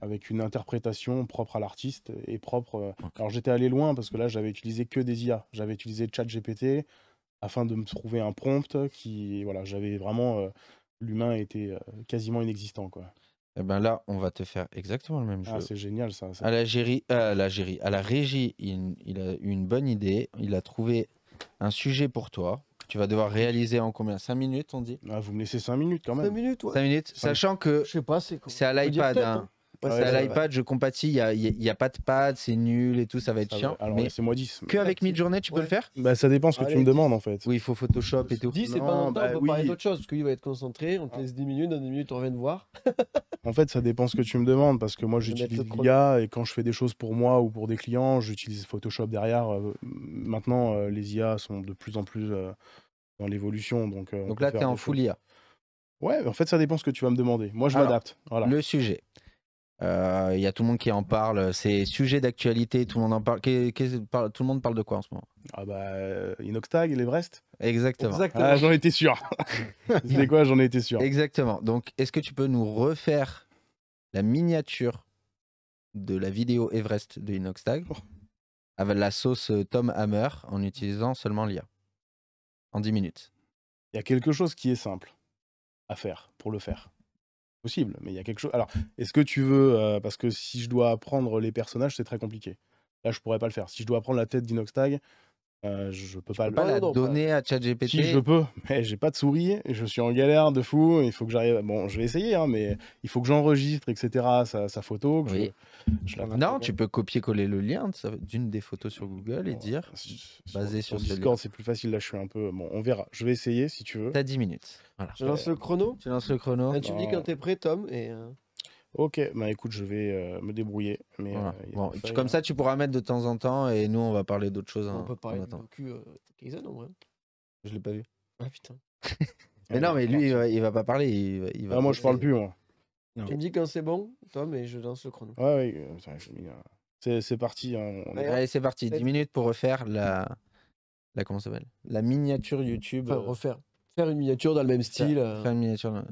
Avec une interprétation propre à l'artiste et propre. Alors j'étais allé loin parce que là, j'avais utilisé que des IA. J'avais utilisé ChatGPT afin de me trouver un prompt qui. Voilà, j'avais vraiment. L'humain était quasiment inexistant, quoi. Et eh ben là, on va te faire exactement le même ah, jeu. Ah, c'est génial ça. À euh, à à la régie, il, a eu une bonne idée. Il a trouvé un sujet pour toi. Tu vas devoir réaliser en combien 5 minutes, on dit ah, Vous me laissez 5 minutes quand même. 5 minutes, ouais. 5 minutes, sachant que. Je sais c'est à l'iPad. Ouais, c'est l'iPad, je compatis, il n'y a, pas de pad, c'est nul et tout, ça va être chiant. Alors, mais c'est moi 10. Que avec Midjourney, tu peux le faire Bah, ça dépend ce que tu me demandes en fait. Oui, il faut Photoshop et tout. 10, c'est pas longtemps, bah, on peut parler d'autre chose parce qu'il va être concentré, on te ah. laisse 10 minutes, dans 10 minutes, on revient de voir. en fait, ça dépend ce que tu me demandes parce que moi, j'utilise l'IA et quand je fais des choses pour moi ou pour des clients, j'utilise Photoshop derrière. Euh, maintenant, euh, les IA sont de plus en plus euh, dans l'évolution. Donc, donc là, tu es en full IA. Ouais, en fait, ça dépend ce que tu vas me demander. Moi, je m'adapte. Voilà. Le sujet. Euh, il y a tout le monde qui en parle. C'est sujet d'actualité. Tout le monde en parle. tout le monde parle de quoi en ce moment Ah bah Inoxtag, l'Everest. Exactement. Ah, j'en étais sûr. C'était quoi J'en étais sûr. Exactement. Donc, est-ce que tu peux nous refaire la miniature de la vidéo Everest de Inoxtag oh. avec la sauce euh, Tom Hammer en utilisant seulement l'IA en 10 minutes Il y a quelque chose qui est simple à faire pour le faire possible, mais il y a quelque chose. Alors, est-ce que tu veux. Euh, parce que si je dois apprendre les personnages, c'est très compliqué. Là, je pourrais pas le faire. Si je dois apprendre la tête d'Inoxtag, euh, je peux pas, la donner à ChatGPT. Si je peux, mais j'ai pas de souris, je suis en galère de fou. Il faut que j'arrive. Bon, je vais essayer, hein, mais il faut que j'enregistre, etc. Sa, photo. je, non, tu peux copier-coller le lien d'une des photos sur Google et dire basé sur, ce Discord, c'est plus facile. Là, je suis un peu. Bon, on verra. Je vais essayer si tu veux. T'as 10 minutes. Voilà. Je lance le chrono. Tu lances le chrono. Et tu me dis quand t'es prêt, Tom. Et euh, Ok, bah écoute, je vais euh, me débrouiller. Euh, bon, comme hein. ça, tu pourras mettre de temps en temps et nous, on va parler d'autres choses. On peut parler de docu euh, Kaizen en Je l'ai pas vu. Ah putain. mais non, mais lui, il va, va pas parler. ah, moi, je parle plus, moi. Tu me dis quand c'est bon, toi, mais je lance le chrono. Ouais, ouais, euh, c'est parti. Hein, Allez, c'est parti. 10 minutes pour refaire la. La, comment s'appelle La miniature YouTube. refaire. Faire une miniature dans le même style. Faire, une miniature. Dans...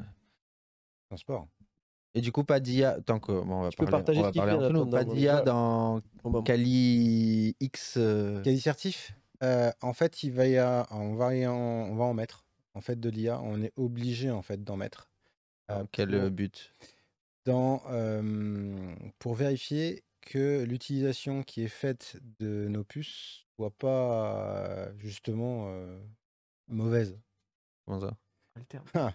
Un sport. Et du coup, d'IA tant que. Bon, on va parler, peux partager on dans Kali bah, X. Kali euh, Certif euh, En fait, il va y a, on, va en, on va en mettre. En fait, de l'IA, on est obligé en fait d'en mettre. Euh, quel but dans, Pour vérifier que l'utilisation qui est faite de nos puces soit pas justement mauvaise. Comment ça ah.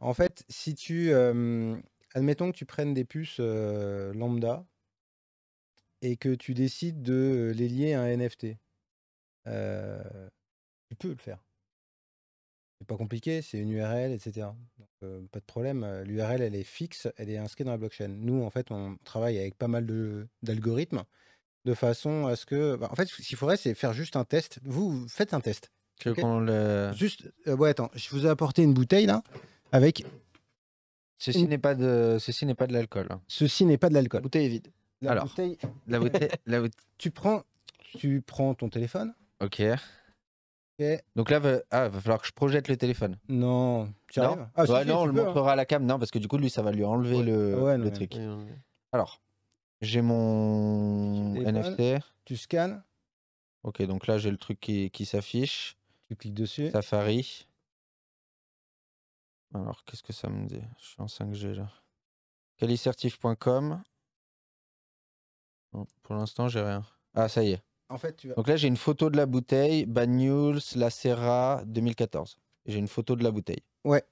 En fait, si tu. admettons que tu prennes des puces lambda et que tu décides de les lier à un NFT. tu peux le faire. C'est pas compliqué, c'est une URL, etc. pas de problème. L'URL, elle est fixe, elle est inscrite dans la blockchain. Nous, en fait, on travaille avec pas mal d'algorithmes de façon à ce que. Bah, en fait, ce qu'il faudrait, c'est faire juste un test. Vous faites un test. Le... Juste, euh, ouais, attends, je vous ai apporté une bouteille là, avec. Ceci n'est pas de, ceci n'est pas de l'alcool. Ceci n'est pas de l'alcool. Bouteille vide. La Alors, bouteille... la bouteille, la bouteille... tu prends, tu prends ton téléphone. Ok. okay. Donc là, va... Ah, va falloir que je projette le téléphone. Non. non, ah, bah on le montrera à la hein. cam. Non, parce que du coup, lui, ça va lui enlever le, ah le truc. Alors, j'ai mon NFT. Tu scannes. Ok, donc là, j'ai le truc qui s'affiche clique dessus. Safari. Alors, qu'est-ce que ça me dit Je suis en 5G là. Qualicertif.com. Pour l'instant, j'ai rien. Ah, ça y est. En fait, tu Donc là, j'ai une photo de la bouteille, Banyuls, La Serra, 2014. J'ai une photo de la bouteille. Ouais.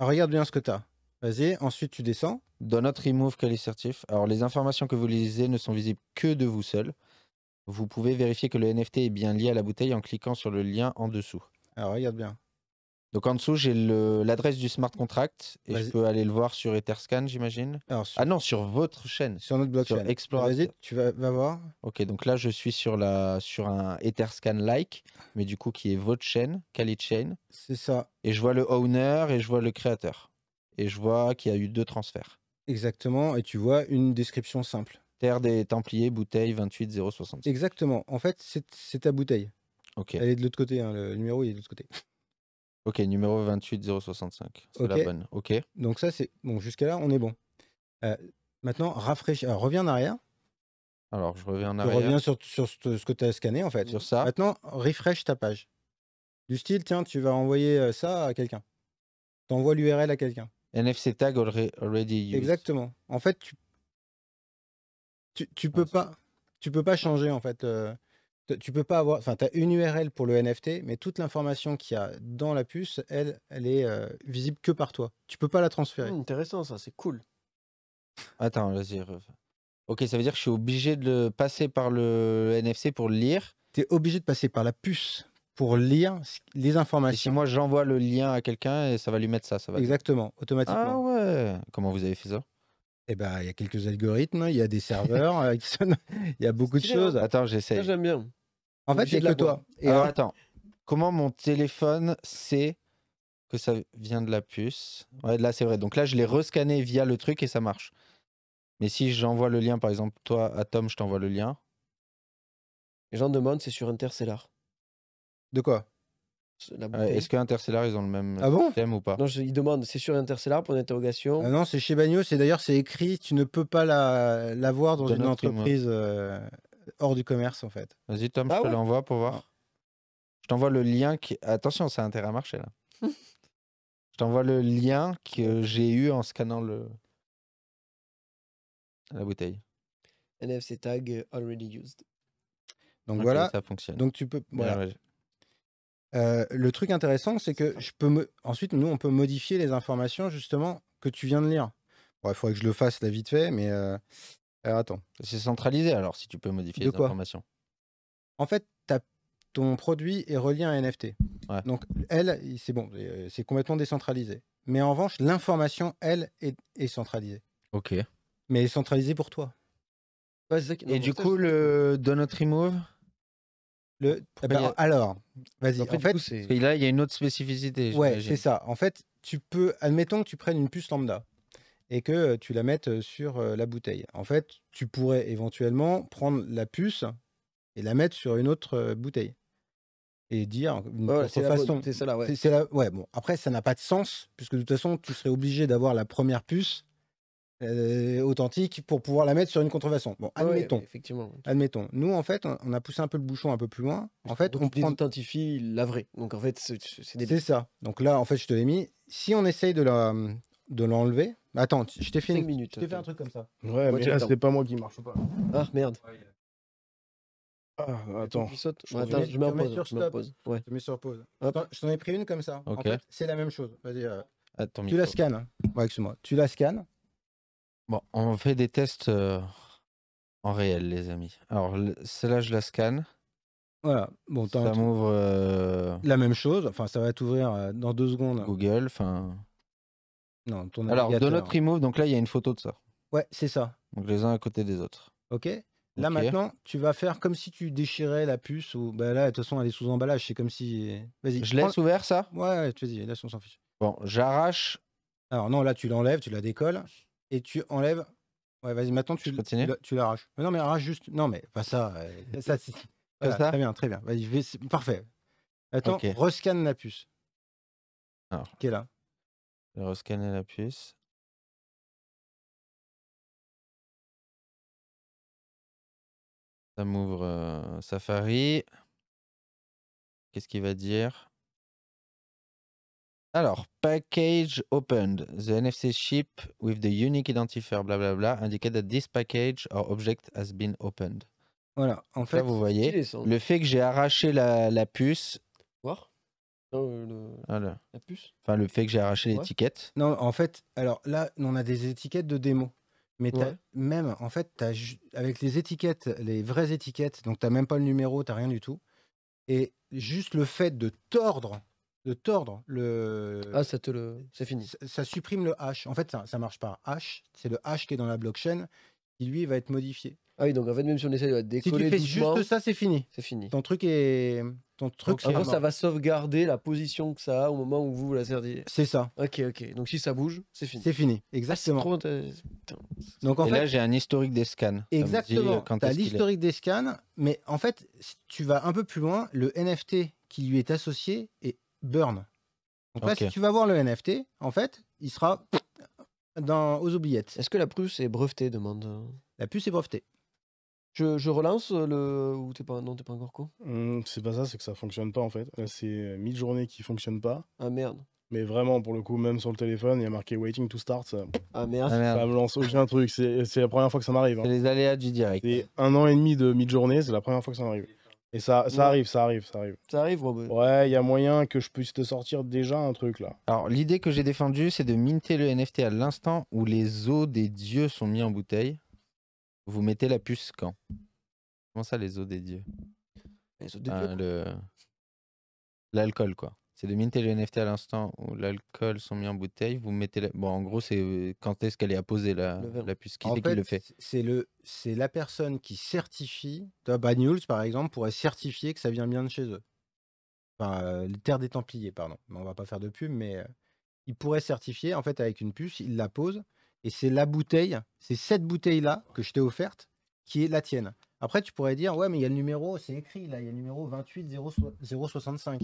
regarde bien ce que tu as. Vas-y, ensuite tu descends. Dans notre remove qualicertif, alors les informations que vous lisez ne sont visibles que de vous seul. Vous pouvez vérifier que le NFT est bien lié à la bouteille en cliquant sur le lien en dessous. Alors ah, regarde bien. Donc en dessous, j'ai l'adresse du smart contract et je peux aller le voir sur Etherscan, j'imagine. Ah non, sur votre chaîne. Sur notre blockchain. Sur Vas-y, tu vas, voir. Ok, donc là, je suis sur, la, sur un Etherscan-like, mais du coup, qui est votre chaîne, Kali Chain. C'est ça. Et je vois le owner et je vois le créateur. Et je vois qu'il y a eu deux transferts. Exactement, et tu vois une description simple des Templiers, bouteille 28066. Exactement. En fait, c'est ta bouteille. Ok. Elle est de l'autre côté. Hein, le numéro il est de l'autre côté. Ok, numéro 28065. C'est la bonne. Ok. Donc ça, c'est bon. Jusqu'à là, on est bon. Euh, maintenant, rafraîchir euh, reviens en arrière. Alors, je reviens en arrière. sur, ce, que tu as scanné, en fait. Sur ça. Maintenant, refresh ta page. Du style, tiens, tu vas envoyer euh, ça à quelqu'un. Tu envoies l'URL à quelqu'un. NFC tag already Exactement. En fait, tu tu, peux pas tu peux pas changer en fait. Euh, tu peux pas avoir, enfin, tu as une URL pour le NFT, mais toute l'information qu'il y a dans la puce, elle, elle est euh, visible que par toi. Tu peux pas la transférer. Mmh, intéressant ça, c'est cool. Attends, vas-y. Ok, ça veut dire que je suis obligé de passer par le NFC pour le lire. Tu es obligé de passer par la puce pour lire les informations. si moi j'envoie le lien à quelqu'un et ça va lui mettre ça, ça va. Exactement, automatiquement. Ah ouais. Comment vous avez fait ça eh ben, il y a quelques algorithmes, hein, il y a des serveurs, euh, il y a beaucoup de hein. choses. Attends, Ça, j'essaie. J'aime bien. En fait, c'est que toi. Alors, attends. Comment mon téléphone sait que ça vient de la puce Ouais, là, c'est vrai. Donc là, je l'ai rescanné via le truc et ça marche. Mais si j'envoie le lien, par exemple, toi, à Tom, je t'envoie le lien. Les gens demandent, c'est sur Interstellar. de quoi euh, est-ce que ils ont le même ah thème ou pas Non, je, ils demandent, c'est sur Interstellar pour l'interrogation ah Non, c'est chez Bagnos, et d'ailleurs, c'est écrit, tu ne peux pas la, la voir dans, une entreprise euh, hors du commerce, en fait. Vas-y, Tom, je ah te l'envoie pour voir. Je t'envoie le lien qui. Attention, ça a intérêt à marcher, là. je t'envoie le lien que j'ai eu en scannant le... la bouteille. NFC tag already used. Donc voilà. Ça fonctionne. Donc tu peux. Euh, le truc intéressant, c'est que je peux me... ensuite, nous, on peut modifier les informations justement que tu viens de lire. il faudrait que je le fasse là vite fait, mais euh, attends. C'est centralisé alors si tu peux modifier les informations. En fait, ton produit est relié à NFT. Donc, elle, c'est bon, euh, c'est complètement décentralisé. Mais en revanche, l'information, elle, est... centralisée. Ok. Mais est centralisée pour toi. Et du coup, le Donut Remove eh ben, alors, vas-y. En fait, là, il y a une autre spécificité. Ouais, c'est ça. En fait, tu peux, admettons que tu prennes une puce lambda et que euh, tu la mettes euh, sur euh, la bouteille. En fait, tu pourrais éventuellement prendre la puce et la mettre sur une autre bouteille et dire une façon. C'est ça, ouais. bon. Après, ça n'a pas de sens puisque de toute façon, tu serais obligé d'avoir la première puce euh, authentique pour pouvoir la mettre sur une contrefaçon. Bon, admettons. effectivement. Admettons. Nous, en fait, on, a poussé un peu le bouchon un peu plus loin. En fait, on prend... identifie la vraie. Donc, en fait, c'est des... C'est ça. Donc là, en fait, je te l'ai mis. Si on essaye de la de l'enlever. Attends, je t'ai fait une minute. Je t'ai fait un truc comme ça. Ouais, mais là, pas moi qui marche pas. Ah merde. Ah, bah, attends. Je, attends, je, mets sur pause. Ouais. Je mets sur pause. Je t'en ai pris une comme ça. c'est la même chose. Vas-y. Euh, tu la scannes. Ouais, excuse-moi. Tu la scannes. Bon, on fait des tests en réel, les amis. Alors, celle-là, je la scanne. Voilà. Bon, Ça m'ouvre la même chose. Enfin, ça va t'ouvrir dans deux secondes. Google. Enfin, Non, ton alors, de notre remove, donc là, il y a une photo de ça. Ouais, c'est ça. Donc les uns à côté des autres. Ok. Là maintenant, tu vas faire comme si tu déchirais la puce ou ben là de toute façon elle est sous emballage. C'est comme si. Vas-y. Je laisse ouvert ça Ouais, tu vas-y, laisse on s'en fiche. Bon, j'arrache. Alors non, là tu l'enlèves, tu la décolles et tu enlèves. Ouais, vas-y, maintenant tu, tu, l'arraches. non, mais arrache juste. Non, mais pas ça. Euh, ça, très bien, très bien. parfait. Attends, rescan rescanne la puce. Alors. Qui est là. Je vais la puce. Ça m'ouvre euh, Safari. Qu'est-ce qu'il va dire alors, package opened. The NFC chip with the unique identifier, blablabla, indicate that this package or object has been opened. Voilà, en fait, vous voyez, le fait que j'ai arraché la, la puce. Voir euh, le... La puce Enfin, le fait que j'ai arraché l'étiquette. Non, en fait, alors là, on a des étiquettes de démo. Mais même, en fait, as, avec les étiquettes, les vraies étiquettes, donc t'as même pas le numéro, t'as rien du tout. Et juste le fait de tordre de tordre le. Ah, ça te le. C'est fini. Ça, supprime le hash. En fait, ça, ça marche pas. Hash, c'est le hash qui est dans la blockchain qui lui va être modifié. Ah oui, donc en fait, même si on essaie de décoller. Si tu fais juste ça, c'est fini. C'est fini. Ton truc est. Ton truc, ça va sauvegarder la position que ça a au moment où vous la servez. C'est ça. Ok, ok. Donc si ça bouge, c'est fini. C'est fini, ah, exactement. Donc en Et fait, là, j'ai un historique des scans. Exactement. Tu euh, as l'historique des scans, mais en fait, si tu vas un peu plus loin, le NFT qui lui est associé est burn. Donc là, si tu vas voir le NFT, en fait, il sera dans, aux oubliettes. Est-ce que la puce est brevetée demande. La puce est brevetée. Je, relance le. Ou pas... Non, t'es pas encore con hum, C'est pas ça, c'est que ça fonctionne pas en fait. Euh, c'est euh, mid-journée qui fonctionne pas. Ah merde. Mais vraiment, pour le coup, même sur le téléphone, il y a marqué Waiting to Start. Ah merde. Ça ah, me lance un truc. C'est la première fois que ça m'arrive. Hein. C'est les aléas du direct. C'est un an et demi de mid-journée, c'est la première fois que ça m'arrive. Et ça, ça arrive, ça arrive, ça arrive. Ça arrive, Ouais, il y a moyen que je puisse te sortir déjà un truc là. Alors, l'idée que j'ai défendue, c'est de minter le NFT à l'instant où les os des dieux sont mis en bouteille. Vous mettez la puce quand Comment ça, les os des dieux Les os des dieux euh, L'alcool, quoi. C'est de minter le NFT à l'instant où l'alcool sont mis en bouteille. Vous mettez la... bon, en gros, c'est euh, quand est-ce qu'elle est apposée la, la puce qui, le fait C'est le, c'est la personne qui certifie. Banyuls, par exemple, pourrait certifier que ça vient bien de chez eux. Enfin, euh, les Terre des Templiers, pardon. Mais on va pas faire de pub, mais euh, il pourrait certifier. En fait, avec une puce, il la pose et c'est la bouteille, c'est cette bouteille là que je t'ai offerte qui est la tienne. Après, tu pourrais dire ouais, mais il y a le numéro, c'est écrit là, il y a le numéro 28 065.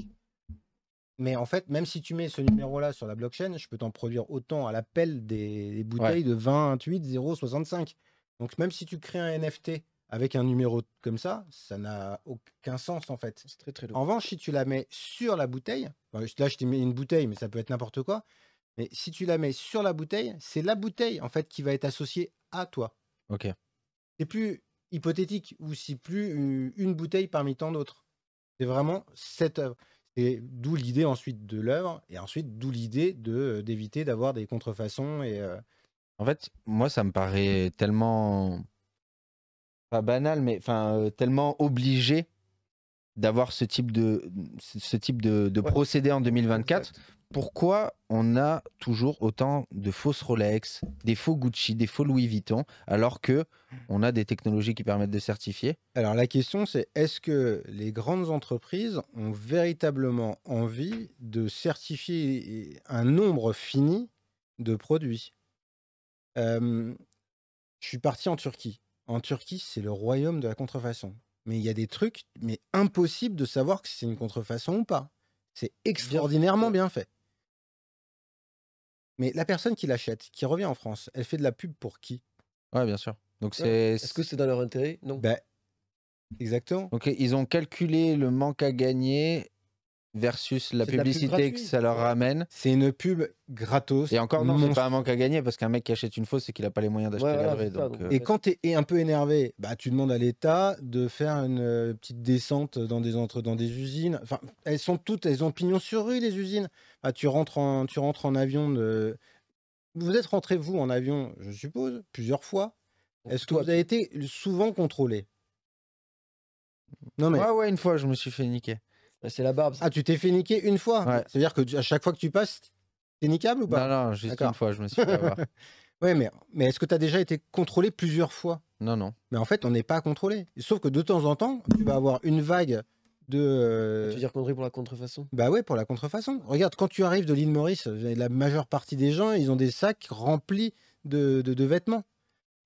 Mais en fait, même si tu mets ce numéro-là sur la blockchain, je peux t'en produire autant à l'appel des, des, bouteilles de 28 65. Donc même si tu crées un NFT avec un numéro comme ça, ça n'a aucun sens en fait. C'est très très lourd. En revanche, si tu la mets sur la bouteille, là je t'ai mis une bouteille, mais ça peut être n'importe quoi. Mais si tu la mets sur la bouteille, c'est la bouteille en fait qui va être associée à toi. Ok. C'est plus hypothétique ou si plus euh, une bouteille parmi tant d'autres. C'est vraiment cette œuvre d'où l'idée ensuite de l'œuvre, et ensuite d'où l'idée de, euh, d'éviter d'avoir des contrefaçons. Et, euh, En fait, moi, ça me paraît tellement. pas banal, mais enfin, euh, tellement obligé d'avoir ce type de, ce type de, procédé en 2024 pourquoi on a toujours autant de fausses Rolex, des faux Gucci, des faux Louis Vuitton, alors que on a des technologies qui permettent de certifier Alors la question c'est est-ce que les grandes entreprises ont véritablement envie de certifier un nombre fini de produits euh, Je suis parti en Turquie. En Turquie, c'est le royaume de la contrefaçon. Mais il y a des trucs, mais impossible de savoir si c'est une contrefaçon ou pas. C'est extraordinairement bien fait. Mais la personne qui l'achète, qui revient en France, elle fait de la pub pour qui Ouais, bien sûr. Donc c'est. Est-ce que c'est dans leur intérêt Non. Ben, exactement. Donc ils ont calculé le manque à gagner versus la publicité que ça leur ramène. C'est une pub gratos. Et encore non, c'est pas un manque à gagner parce qu'un mec qui achète une fausse, c'est qu'il n'a pas les moyens d'acheter la vraie. Euh. et quand tu es un peu énervé, bah, tu demandes à l'État de faire une euh, petite descente dans des, entre, dans des usines. Enfin, elles sont toutes, elles ont pignon sur rue, les usines. Ah, tu, rentres en, tu rentres en avion Vous êtes rentré, vous, en avion, je suppose, plusieurs fois. Est-ce que vous avez été souvent contrôlé Non mais... Ouais, ouais, une fois, je me suis fait niquer. Bah, c'est la barbe. Ah, tu t'es fait niquer une fois C'est-à-dire que chaque fois que tu passes, t'es niquable ou pas Non, non, juste une fois, je me suis fait avoir. ouais, mais, mais est-ce que tu as déjà été contrôlé plusieurs fois Non, non. Mais en fait, on n'est pas contrôlé. Sauf que de temps en temps, tu vas avoir une vague ah, tu euh, veux dire pour la contrefaçon Bah ouais, pour la contrefaçon. Regarde, quand tu arrives de l'île Maurice, euh, la majeure partie des gens, ils ont des sacs remplis de, vêtements.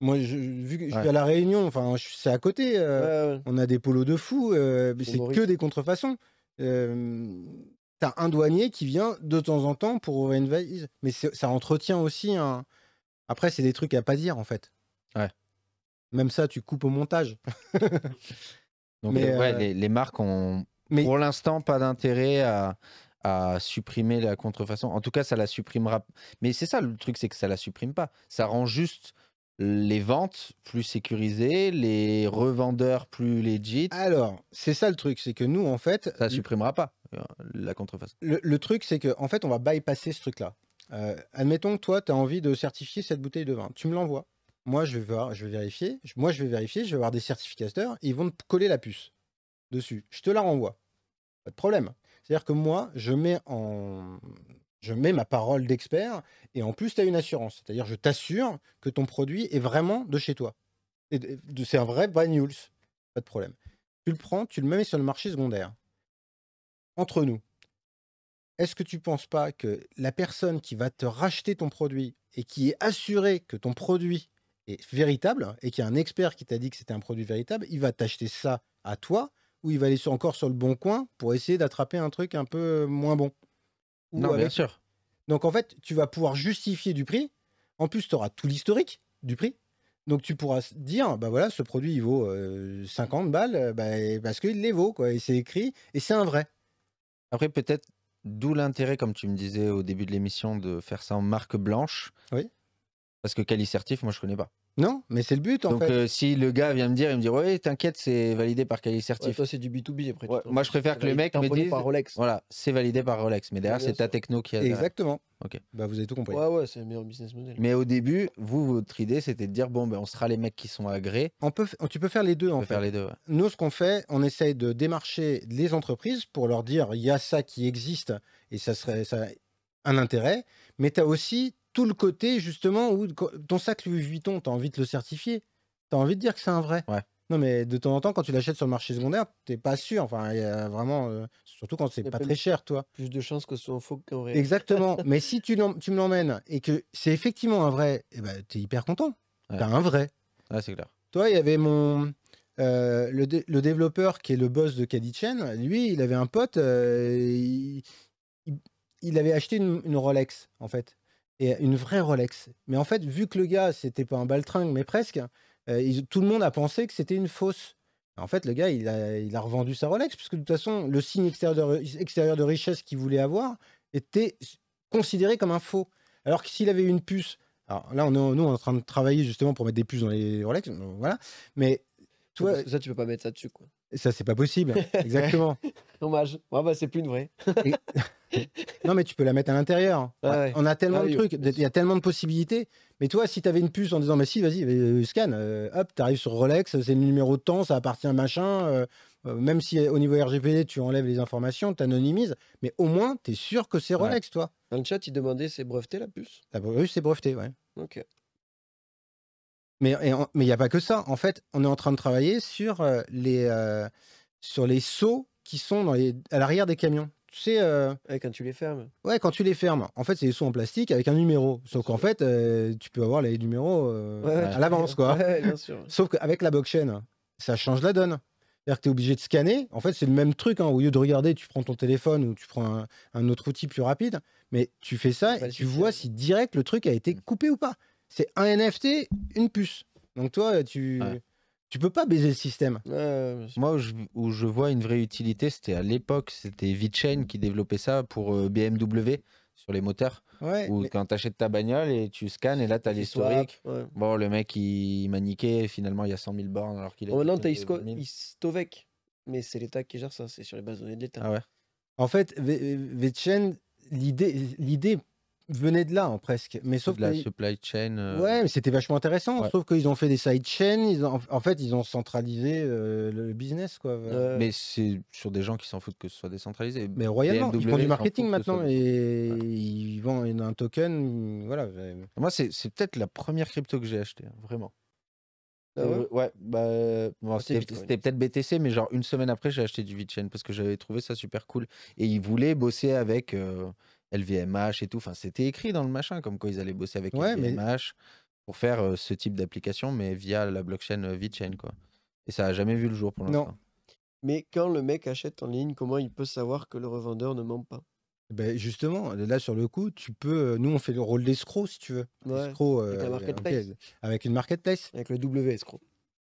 Moi, je, vu que je suis à La Réunion, enfin, c'est à côté. Euh, on a des polos de fous, c'est que des contrefaçons. T'as un douanier qui vient de temps en temps pour une valise, mais ça entretient aussi un. Après, c'est des trucs à pas dire en fait. Ouais. Même ça, tu coupes au montage. Euh, les, marques ont pour l'instant pas d'intérêt à, supprimer la contrefaçon. En tout cas, ça la supprimera. Mais c'est ça le truc, c'est que ça la supprime pas. Ça rend juste les ventes plus sécurisées, les revendeurs plus légit. Alors, c'est ça le truc, c'est que nous, en fait, ça supprimera pas euh, la contrefaçon. Le, truc, c'est qu'en en fait, on va bypasser ce truc-là. Euh, admettons que toi, tu as envie de certifier cette bouteille de vin. Tu me l'envoies moi je vais, je vais vérifier, moi je vais vérifier, je vais avoir des certificateurs, ils vont te coller la puce dessus. Je te la renvoie. Pas de problème. C'est-à-dire que moi, je mets en. Je mets ma parole d'expert et en plus, tu as une assurance. C'est-à-dire, je t'assure que ton produit est vraiment de chez toi. C'est un vrai news. Pas de problème. Tu le prends, tu le mets sur le marché secondaire. Entre nous, est-ce que tu ne penses pas que la personne qui va te racheter ton produit et qui est assurée que ton produit est véritable et qu'il y a un expert qui t'a dit que c'était un produit véritable, il va t'acheter ça à toi ou il va aller sur, encore sur le bon coin pour essayer d'attraper un truc un peu euh, moins bon. non, bien sûr. Donc en fait, tu vas pouvoir justifier du prix. En plus, tu auras tout l'historique du prix. Donc tu pourras dire, bah voilà, ce produit il vaut 50 euh, balles euh, bah, parce qu'il les vaut, quoi. Et c'est écrit et c'est un vrai. Après, peut-être d'où l'intérêt, comme tu me disais au début de l'émission, de faire ça en marque blanche. Oui. Parce que Certif, moi, je connais pas. Non, mais c'est le but en Donc, fait. Donc euh, si le gars vient me dire, il me dit ouais, t'inquiète, c'est validé par quali Certif. toi c'est du B2B après. moi je préfère que le mec me dise par Rolex. Voilà, c'est validé par Rolex, mais derrière c'est ta techno qui a Exactement. OK. Bah vous avez tout compris. Ouais ouais, c'est le meilleur business model. Mais au début, vous votre idée c'était de dire bon ben on sera les mecs qui sont agréés. On peut tu peux faire les deux en faire les deux. Nous ce qu'on fait, on essaye de démarcher les entreprises pour leur dire il y a ça qui existe et ça serait ça un intérêt, mais tu as aussi tout le côté justement où ton sac Louis Vuitton, as envie de le certifier, tu as envie de dire que c'est un vrai. Ouais. Non, mais de temps en temps, quand tu l'achètes sur le marché secondaire, t'es pas sûr. Enfin, il vraiment, euh, surtout quand c'est pas très cher, toi. Plus de chances que ce soit faux qu'en Exactement. mais si tu, tu me l'emmènes et que c'est effectivement un vrai, eh ben, t'es hyper content. T'as un vrai. Ouais, c'est clair. Toi, il y avait mon. Euh, le, développeur qui est le boss de Caddy lui, il avait un pote, euh, il, avait acheté une Rolex, en fait et une vraie Rolex. Mais en fait, vu que le gars, c'était pas un baltringue, mais presque, euh, tout le monde a pensé que c'était une fausse. En fait, le gars, il a, il a revendu sa Rolex, puisque de toute façon, le signe extérieur de, richesse qu'il voulait avoir était considéré comme un faux. Alors que s'il avait une puce, alors là, on est, nous, on est en train de travailler justement pour mettre des puces dans les Rolex, euh, voilà, mais... Toi, ça, tu peux pas mettre ça dessus, quoi. Ça, c'est pas possible. Exactement. Dommage. Ouais, bah, c'est plus une vraie. non, mais tu peux la mettre à l'intérieur. On a tellement ah de trucs, il y a tellement de possibilités. Mais toi, si tu avais une puce en disant, mais si, vas-y, euh, scan, euh, hop, tu arrives sur Rolex, euh, c'est le numéro de temps, ça appartient à machin. même si au niveau RGPD, tu enlèves les informations, tu anonymises, mais au moins, tu es sûr que c'est Rolex, toi. Dans le chat, il demandait, c'est breveté la puce La ah puce, bah c'est breveté, ouais. Ok. Mais il n'y a pas que ça. En fait, on est en train de travailler sur euh, les, euh, sur les seaux qui sont dans les, à l'arrière des camions. Tu sais. Euh, quand tu les fermes. Ouais, quand tu les fermes. En fait, c'est des seaux en plastique avec un numéro. Sauf qu'en fait, tu peux avoir les numéros à l'avance, quoi. bien sûr. Sauf qu'avec la blockchain, ça change la donne. C'est-à-dire que tu es obligé de scanner. En fait, c'est le même truc. Hein. Au lieu de regarder, tu prends ton téléphone ou tu prends un autre outil plus rapide. Mais tu fais ça et tu vois si direct le truc a été mm. coupé ou pas c'est un NFT, une puce. Donc toi, tu tu peux pas baiser le système. Moi, où je, vois une vraie utilité, c'était à l'époque, c'était VeChain qui développait ça pour euh, BMW sur les moteurs. ou où quand tu achètes ta bagnole et tu scannes et là tu as l'historique. Bon, le mec il, maniquait finalement il y a 100 000 bornes alors qu'il est. Oh, non, tu Istovec, mais c'est l'État qui gère ça, c'est sur les bases données de l'État. Ah en fait, VeChain, l'idée venait de là, en hein, presque. Mais sauf de la supply chain. Euh, ouais, mais c'était vachement intéressant. Ouais. Sauf qu'ils ont fait des side chains. Ils En fait, ils ont centralisé euh, le business, quoi. Euh, mais c'est sur des gens qui s'en foutent que ce soit décentralisé. Mais royalement, ils font du marketing maintenant et ils vendent un token. Voilà. Moi, c'est peut-être la première crypto que j'ai achetée, hein, vraiment. Ah ouais, bah, ah, c'était peut-être BTC, mais genre une semaine après, j'ai acheté du VeChain parce que j'avais trouvé ça super cool. Et ils voulaient bosser avec LVMH et tout. Enfin, c'était écrit dans le machin comme quoi ils allaient bosser avec LVMH pour faire euh, ce type d'application, mais via la blockchain euh, quoi. Et ça a jamais vu le jour pour l'instant. Non. Mais quand le mec achète en ligne, comment il peut savoir que le revendeur ne ment pas ben justement, là sur le coup, tu peux. Euh, nous, on fait le rôle d'escroc si tu veux. Ouais, escroc, euh, avec, marketplace. avec une marketplace. Avec le W escroc.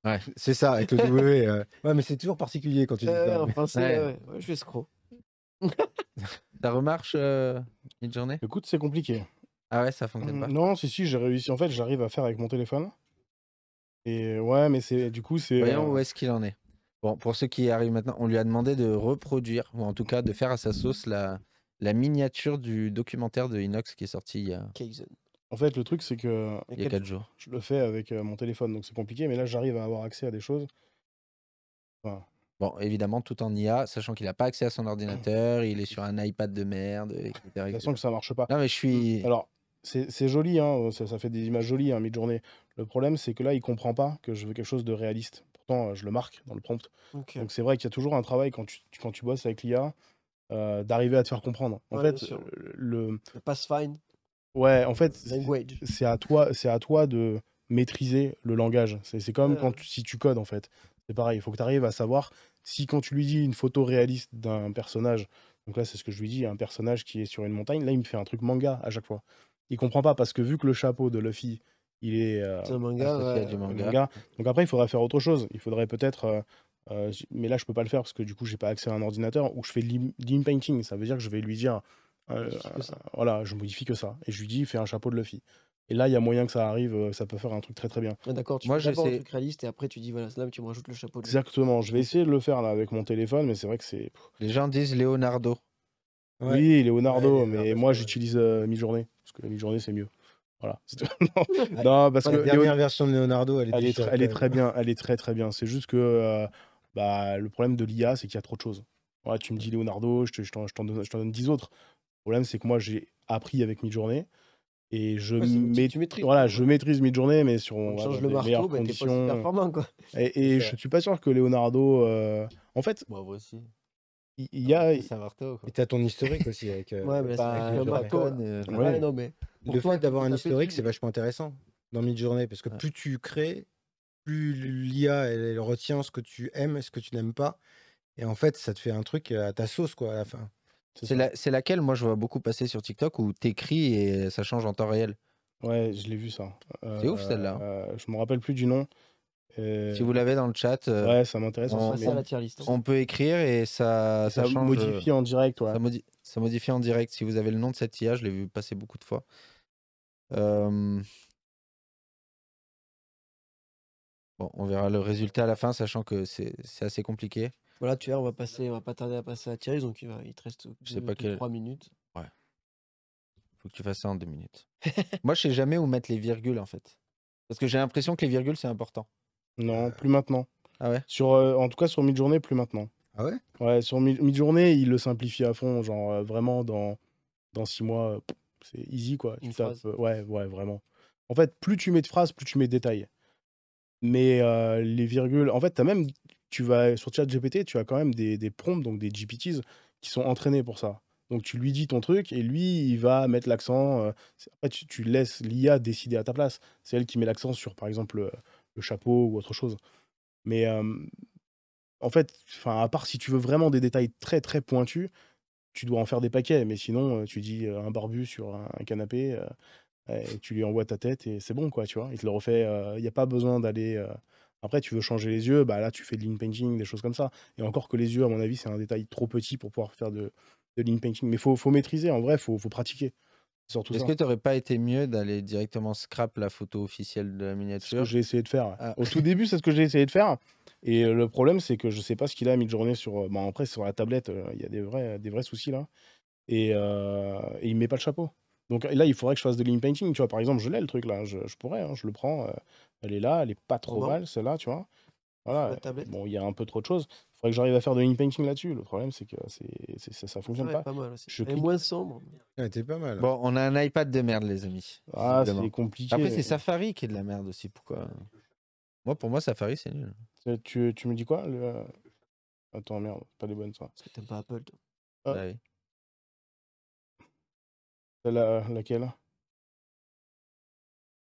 Ouais, c'est ça, avec le W. Ouais, mais c'est toujours particulier quand tu dis En français, je suis escroc. Ça remarche euh, une journée Écoute, c'est compliqué. Ah ouais, ça fonctionne mmh, pas. Non, si, si, j'ai réussi. En fait, j'arrive à faire avec mon téléphone. Et ouais, mais c'est du coup, c'est. Voyons euh, où est-ce qu'il en est. Bon, pour ceux qui arrivent maintenant, on lui a demandé de reproduire, ou en tout cas de faire à sa sauce, la, la miniature du documentaire de Inox qui est sorti il y a. En fait, le truc, c'est que. Il y a 4 jours. Je le fais avec euh, mon téléphone, donc c'est compliqué, mais là, j'arrive à avoir accès à des choses. Enfin, Bon, évidemment, tout en IA, sachant qu'il n'a pas accès à son ordinateur, il est sur un iPad de merde, etc. De que ça marche pas. Non, mais je suis. Mmh. Alors, c'est joli, hein, euh, ça, fait des images jolies, hein, mid-journée. Le problème, c'est que là, il comprend pas que je veux quelque chose de réaliste. Pourtant, euh, je le marque dans le prompt. Donc, c'est vrai qu'il y a toujours un travail quand tu, quand tu bosses avec l'IA euh, d'arriver à te faire comprendre. En fait, le. Le pass-fine. Ouais, en fait, c'est à toi, c'est à toi de maîtriser le langage. C'est comme quand si tu codes en fait. C'est pareil, il faut que tu arrives à savoir si quand tu lui dis une photo réaliste d'un personnage, donc là c'est ce que je lui dis, un personnage qui est sur une montagne, là il me fait un truc manga à chaque fois. Il comprend pas parce que vu que le chapeau de Luffy, il est... Euh, c'est un manga, ouais, manga. Donc après il faudrait faire autre chose. Il faudrait peut-être... Euh, euh, mais là je peux pas le faire parce que du coup j'ai pas accès à un ordinateur où je fais l'im painting. Ça veut dire que je vais lui dire... voilà, je modifie que ça. Et je lui dis, fais un chapeau de Luffy. Et là, il y a moyen que ça arrive, euh, ça peut faire un truc très très bien. Ah, d'accord, tu Moi, un truc réaliste et après tu dis voilà, là tu me rajoutes le chapeau. Exactement, je vais essayer de le faire là avec mon téléphone, mais c'est vrai que c'est. Les gens disent Leonardo. Oui, Leonardo, mais moi j'utilise euh, parce que mi-journée c'est mieux. Voilà. non. parce que la dernière version de Leonardo, elle est, très, bien, elle est très très bien. C'est juste que euh, bah, le problème de l'IA, c'est qu'il y a trop de choses. Ouais, tu me dis Leonardo, je t'en je donne, donne 10 autres. Le problème, c'est que moi j'ai appris avec mi-journée. Et je, maîtrise, voilà, je maîtrise mi-journée mais sur les change le marteau, meilleures performant, Et, et je suis pas sûr que Leonardo. Euh, en fait. Bah, moi aussi. Il y ah, a. C'est marteau. Et t'as ton historique aussi avec. Euh, ouais, mais pas, le marteau. Euh, non, mais. Le fait d'avoir un historique, c'est vachement intéressant dans mid-journée. parce que plus tu crées, plus l'IA elle, elle, retient ce que tu aimes et ce que tu n'aimes pas, et en fait ça te fait un truc à ta sauce quoi à la fin. C'est la, laquelle, moi, je vois beaucoup passer sur TikTok où t'écris et ça change en temps réel. Ouais, je l'ai vu ça. c'est ouf celle-là. Hein. Euh, je me rappelle plus du nom. Euh, si vous l'avez dans le chat, euh, ouais, ça m'intéresse. On, hein. on, peut écrire et ça, ça, change, modifie euh, en direct. Ouais. Ça, modifie, ça, modifie en direct. Si vous avez le nom de cette IA, je l'ai vu passer beaucoup de fois. Bon, on verra le résultat à la fin, sachant que c'est assez compliqué. Voilà, tu vois, on va passer, on va pas tarder à passer à Thierry, donc il, va, il te reste pas 3 minutes. Ouais. Faut que tu fasses ça en deux minutes. Moi, je sais jamais où mettre les virgules en fait. Parce que j'ai l'impression que les virgules c'est important. Non, euh. plus maintenant. Ah ouais. Sur euh, en tout cas sur journée, plus maintenant. Ah ouais Ouais, sur journée, il le simplifie à fond, genre euh, vraiment dans dans 6 mois c'est easy quoi. Une phrase. ouais, ouais, vraiment. En fait, plus tu mets de phrases, plus tu mets de détails. Mais les virgules, en fait, t'as même tu vas sur GPT, tu as quand même des, des prompts, donc des GPTs, qui sont entraînés pour ça. Donc tu lui dis ton truc et lui, il va mettre l'accent. Euh, après, tu, laisses l'IA décider à ta place. C'est elle qui met l'accent sur, par exemple, euh, le, chapeau ou autre chose. Mais euh, en fait, à part si tu veux vraiment des détails très très pointus, tu dois en faire des paquets. Mais sinon, tu dis un barbu sur un, canapé, tu lui envoies ta tête et c'est bon, quoi, tu vois. Il te le refait. Il n'y a pas besoin d'aller après, tu veux changer les yeux, bah là, tu fais de l'in painting, des choses comme ça. Et encore que les yeux, à mon avis, c'est un détail trop petit pour pouvoir faire de, de painting. Mais faut, faut maîtriser, en vrai, faut, faut pratiquer. Est-ce que tu n'aurais pas été mieux d'aller directement scrap la photo officielle de la miniature C'est ce que j'ai essayé de faire. Ah. Au tout début, c'est ce que j'ai essayé de faire. Et euh, le problème, c'est que je ne sais pas ce qu'il a mis de journée sur. Euh, bah, après, sur la tablette, euh, il y a des vrais, des vrais soucis là. Et, il et il met pas le chapeau. Donc là, il faudrait que je fasse de l'in painting. Tu vois, par exemple, je l'ai le truc là, je, pourrais, hein. je le prends. Euh, elle est là, elle est pas trop oh, mal celle-là, tu vois. Voilà. Bon, il y a un peu trop de choses. Il faudrait que j'arrive à faire de l'in painting là-dessus. Le problème, c'est que c'est, ça, ça fonctionne pas. pas. pas mal aussi. Je clique... moins sombre. Ouais, ah, t'es pas mal. Hein. Bon, on a un iPad de merde, les amis. Ah, c'est compliqué. Après, c'est Safari qui est de la merde aussi. Pourquoi Moi, pour moi, Safari, c'est nul. Euh, tu, tu, me dis quoi euh? Attends, merde, pas des bonnes, ça. Parce que t'aimes pas Apple, toi. Ah. Bah celle-là, laquelle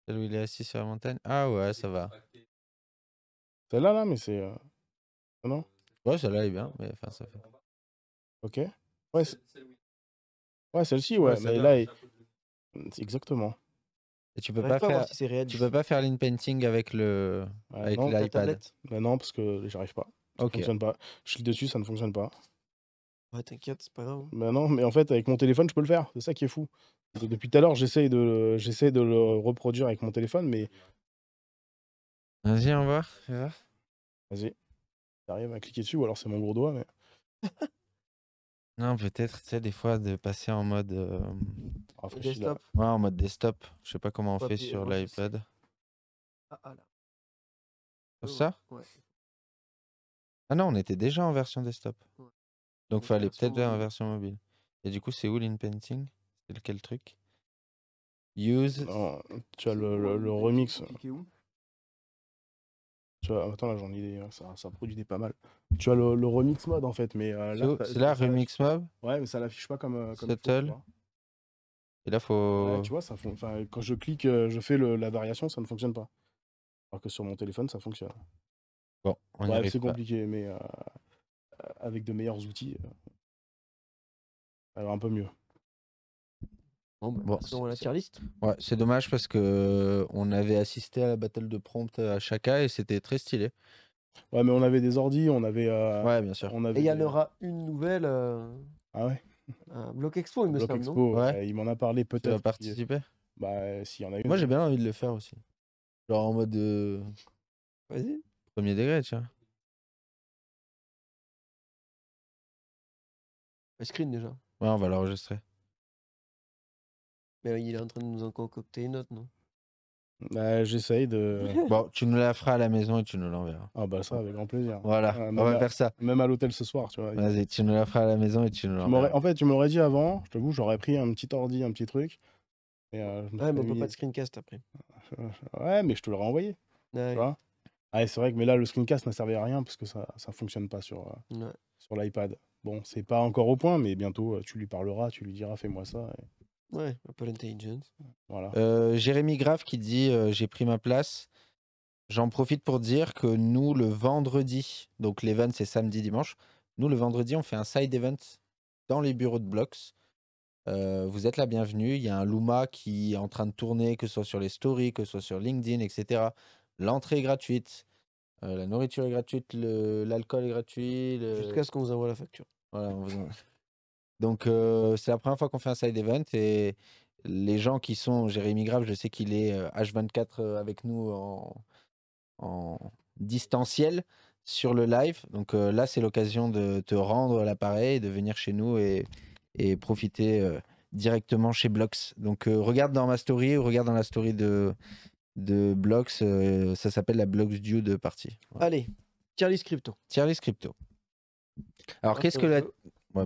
Celle où il est assis sur la montagne? Ah ouais, ça va. Celle-là, là, mais c'est. Euh, ah non? Ouais, celle-là est bien, mais enfin, ça fait. Ok. Ouais, celle-ci, Ouais, Mais là est. exactement. tu peux pas faire, tu pas faire l'inpainting avec le, bah avec l'iPad. Bah non, parce que j'arrive pas. Ça Ok. fonctionne pas. Je clique dessus, ça ne fonctionne pas. Ouais, t'inquiète, c'est pas grave. Hein. Bah non, mais en fait, avec mon téléphone, je peux le faire. C'est ça qui est fou. Depuis tout à l'heure, j'essaye de, j'essaie de le reproduire avec mon téléphone, mais. Vas-y, on va. Vas-y. J'arrive à cliquer dessus, ou alors c'est mon gros doigt, mais. non, peut-être, tu sais, des fois, de passer en mode. Euh, ah, desktop. Ouais, en mode desktop. Je sais pas comment on fait sur l'iPad. Ah, ah, là. Oh, ça Ah non, on était déjà en version desktop. Ouais. Donc, fallait peut-être vers une version mobile. Et du coup, c'est où l'in-painting C'est lequel truc Use. Ah, tu as le, remix. tu Attends, là, j'en ai idée. Ça, ça produit des pas mal. Tu as le, remix mode en fait, mais euh, là. C'est là, remix mode Ouais, mais ça l'affiche pas comme. Euh, Settle. et là, faut. tu vois, ça enfin, quand je clique, euh, je fais le, la variation, ça ne fonctionne pas. Alors que sur mon téléphone, ça fonctionne. Bon, on c'est compliqué, mais avec de meilleurs outils, euh, alors un peu mieux. Bon, bah, on la tier list. Ouais, c'est dommage parce que euh, on avait assisté à la battle de prompt euh, à Chaka et c'était très stylé. Ouais, mais on avait des ordis, on avait. ouais, bien sûr. On avait et il y en aura une nouvelle. Ah ouais. Un bloc Expo, il me semble. Expo, ouais. il m'en a parlé peut-être. Tu vas participer Bah, s'il y en a une. Moi, j'ai bien envie de le faire aussi. Genre en mode. Vas-y. Premier degré, tu vois. screen déjà. Ouais, on va l'enregistrer. Mais il est en train de nous en concocter une autre, non Bah, j'essaye de. bon, tu nous la feras à la maison et tu nous l'enverras. Ah, bah, ça, avec grand plaisir. Voilà, euh, on va faire ça. Même à l'hôtel ce soir, tu vois. Vas-y, tu nous la feras à la maison et tu nous l'enverras. En fait, tu m'aurais dit avant, je t'avoue, j'aurais pris un petit ordi, un petit truc. Euh, ouais, mais on peut pas de screencast après. Ouais, mais je te l'aurais envoyé. Ouais. Tu vois ah, c'est vrai que mais là, le screencast n'a servi à rien parce que ça, ça fonctionne pas sur, euh, sur l'iPad. Bon, c'est pas encore au point, mais bientôt, euh, tu lui parleras, tu lui diras, fais-moi ça. Ouais, Apple Intelligence. Voilà. Euh, Jérémy Graff qui dit, euh, j'ai pris ma place. J'en profite pour dire que nous, le vendredi, donc l'event, c'est samedi, dimanche. Nous, le vendredi, on fait un side event dans les bureaux de Blocks. vous êtes la bienvenue. Il y a un Luma qui est en train de tourner, que ce soit sur les stories, que ce soit sur LinkedIn, etc. L'entrée est gratuite. Euh, la nourriture est gratuite, l'alcool est gratuit. Jusqu'à ce qu'on vous envoie la facture. Voilà, Donc, euh, c'est la première fois qu'on fait un side event et les gens qui sont, Jérémy Grave, je sais qu'il est H24 euh, avec nous en, distanciel sur le live. Donc là, c'est l'occasion de te rendre à l'appareil, de venir chez nous et, et profiter directement chez Blox. Donc regarde dans ma story ou regarde dans la story de, de Blocks. Euh, ça s'appelle la Blocks Due de partie. Allez, tier list crypto. crypto. Alors, qu'est-ce que la. vas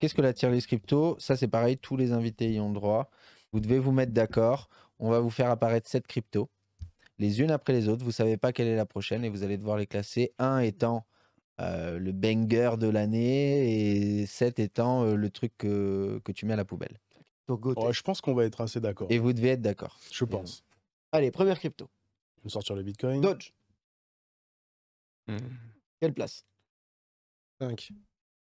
Qu'est-ce que la tier crypto Ça, c'est pareil, tous les invités y ont droit. Vous devez vous mettre d'accord. On va vous faire apparaître 7 cryptos, les unes après les autres. Vous ne savez pas quelle est la prochaine et vous allez devoir les classer. Un étant euh, le banger de l'année et 7 étant euh, le truc que tu mets à la poubelle je pense qu'on va être assez d'accord. Et vous devez être d'accord. Je pense. Allez, première crypto. Je vais sortir le Bitcoin. Dodge. Hmm. Quelle place 5.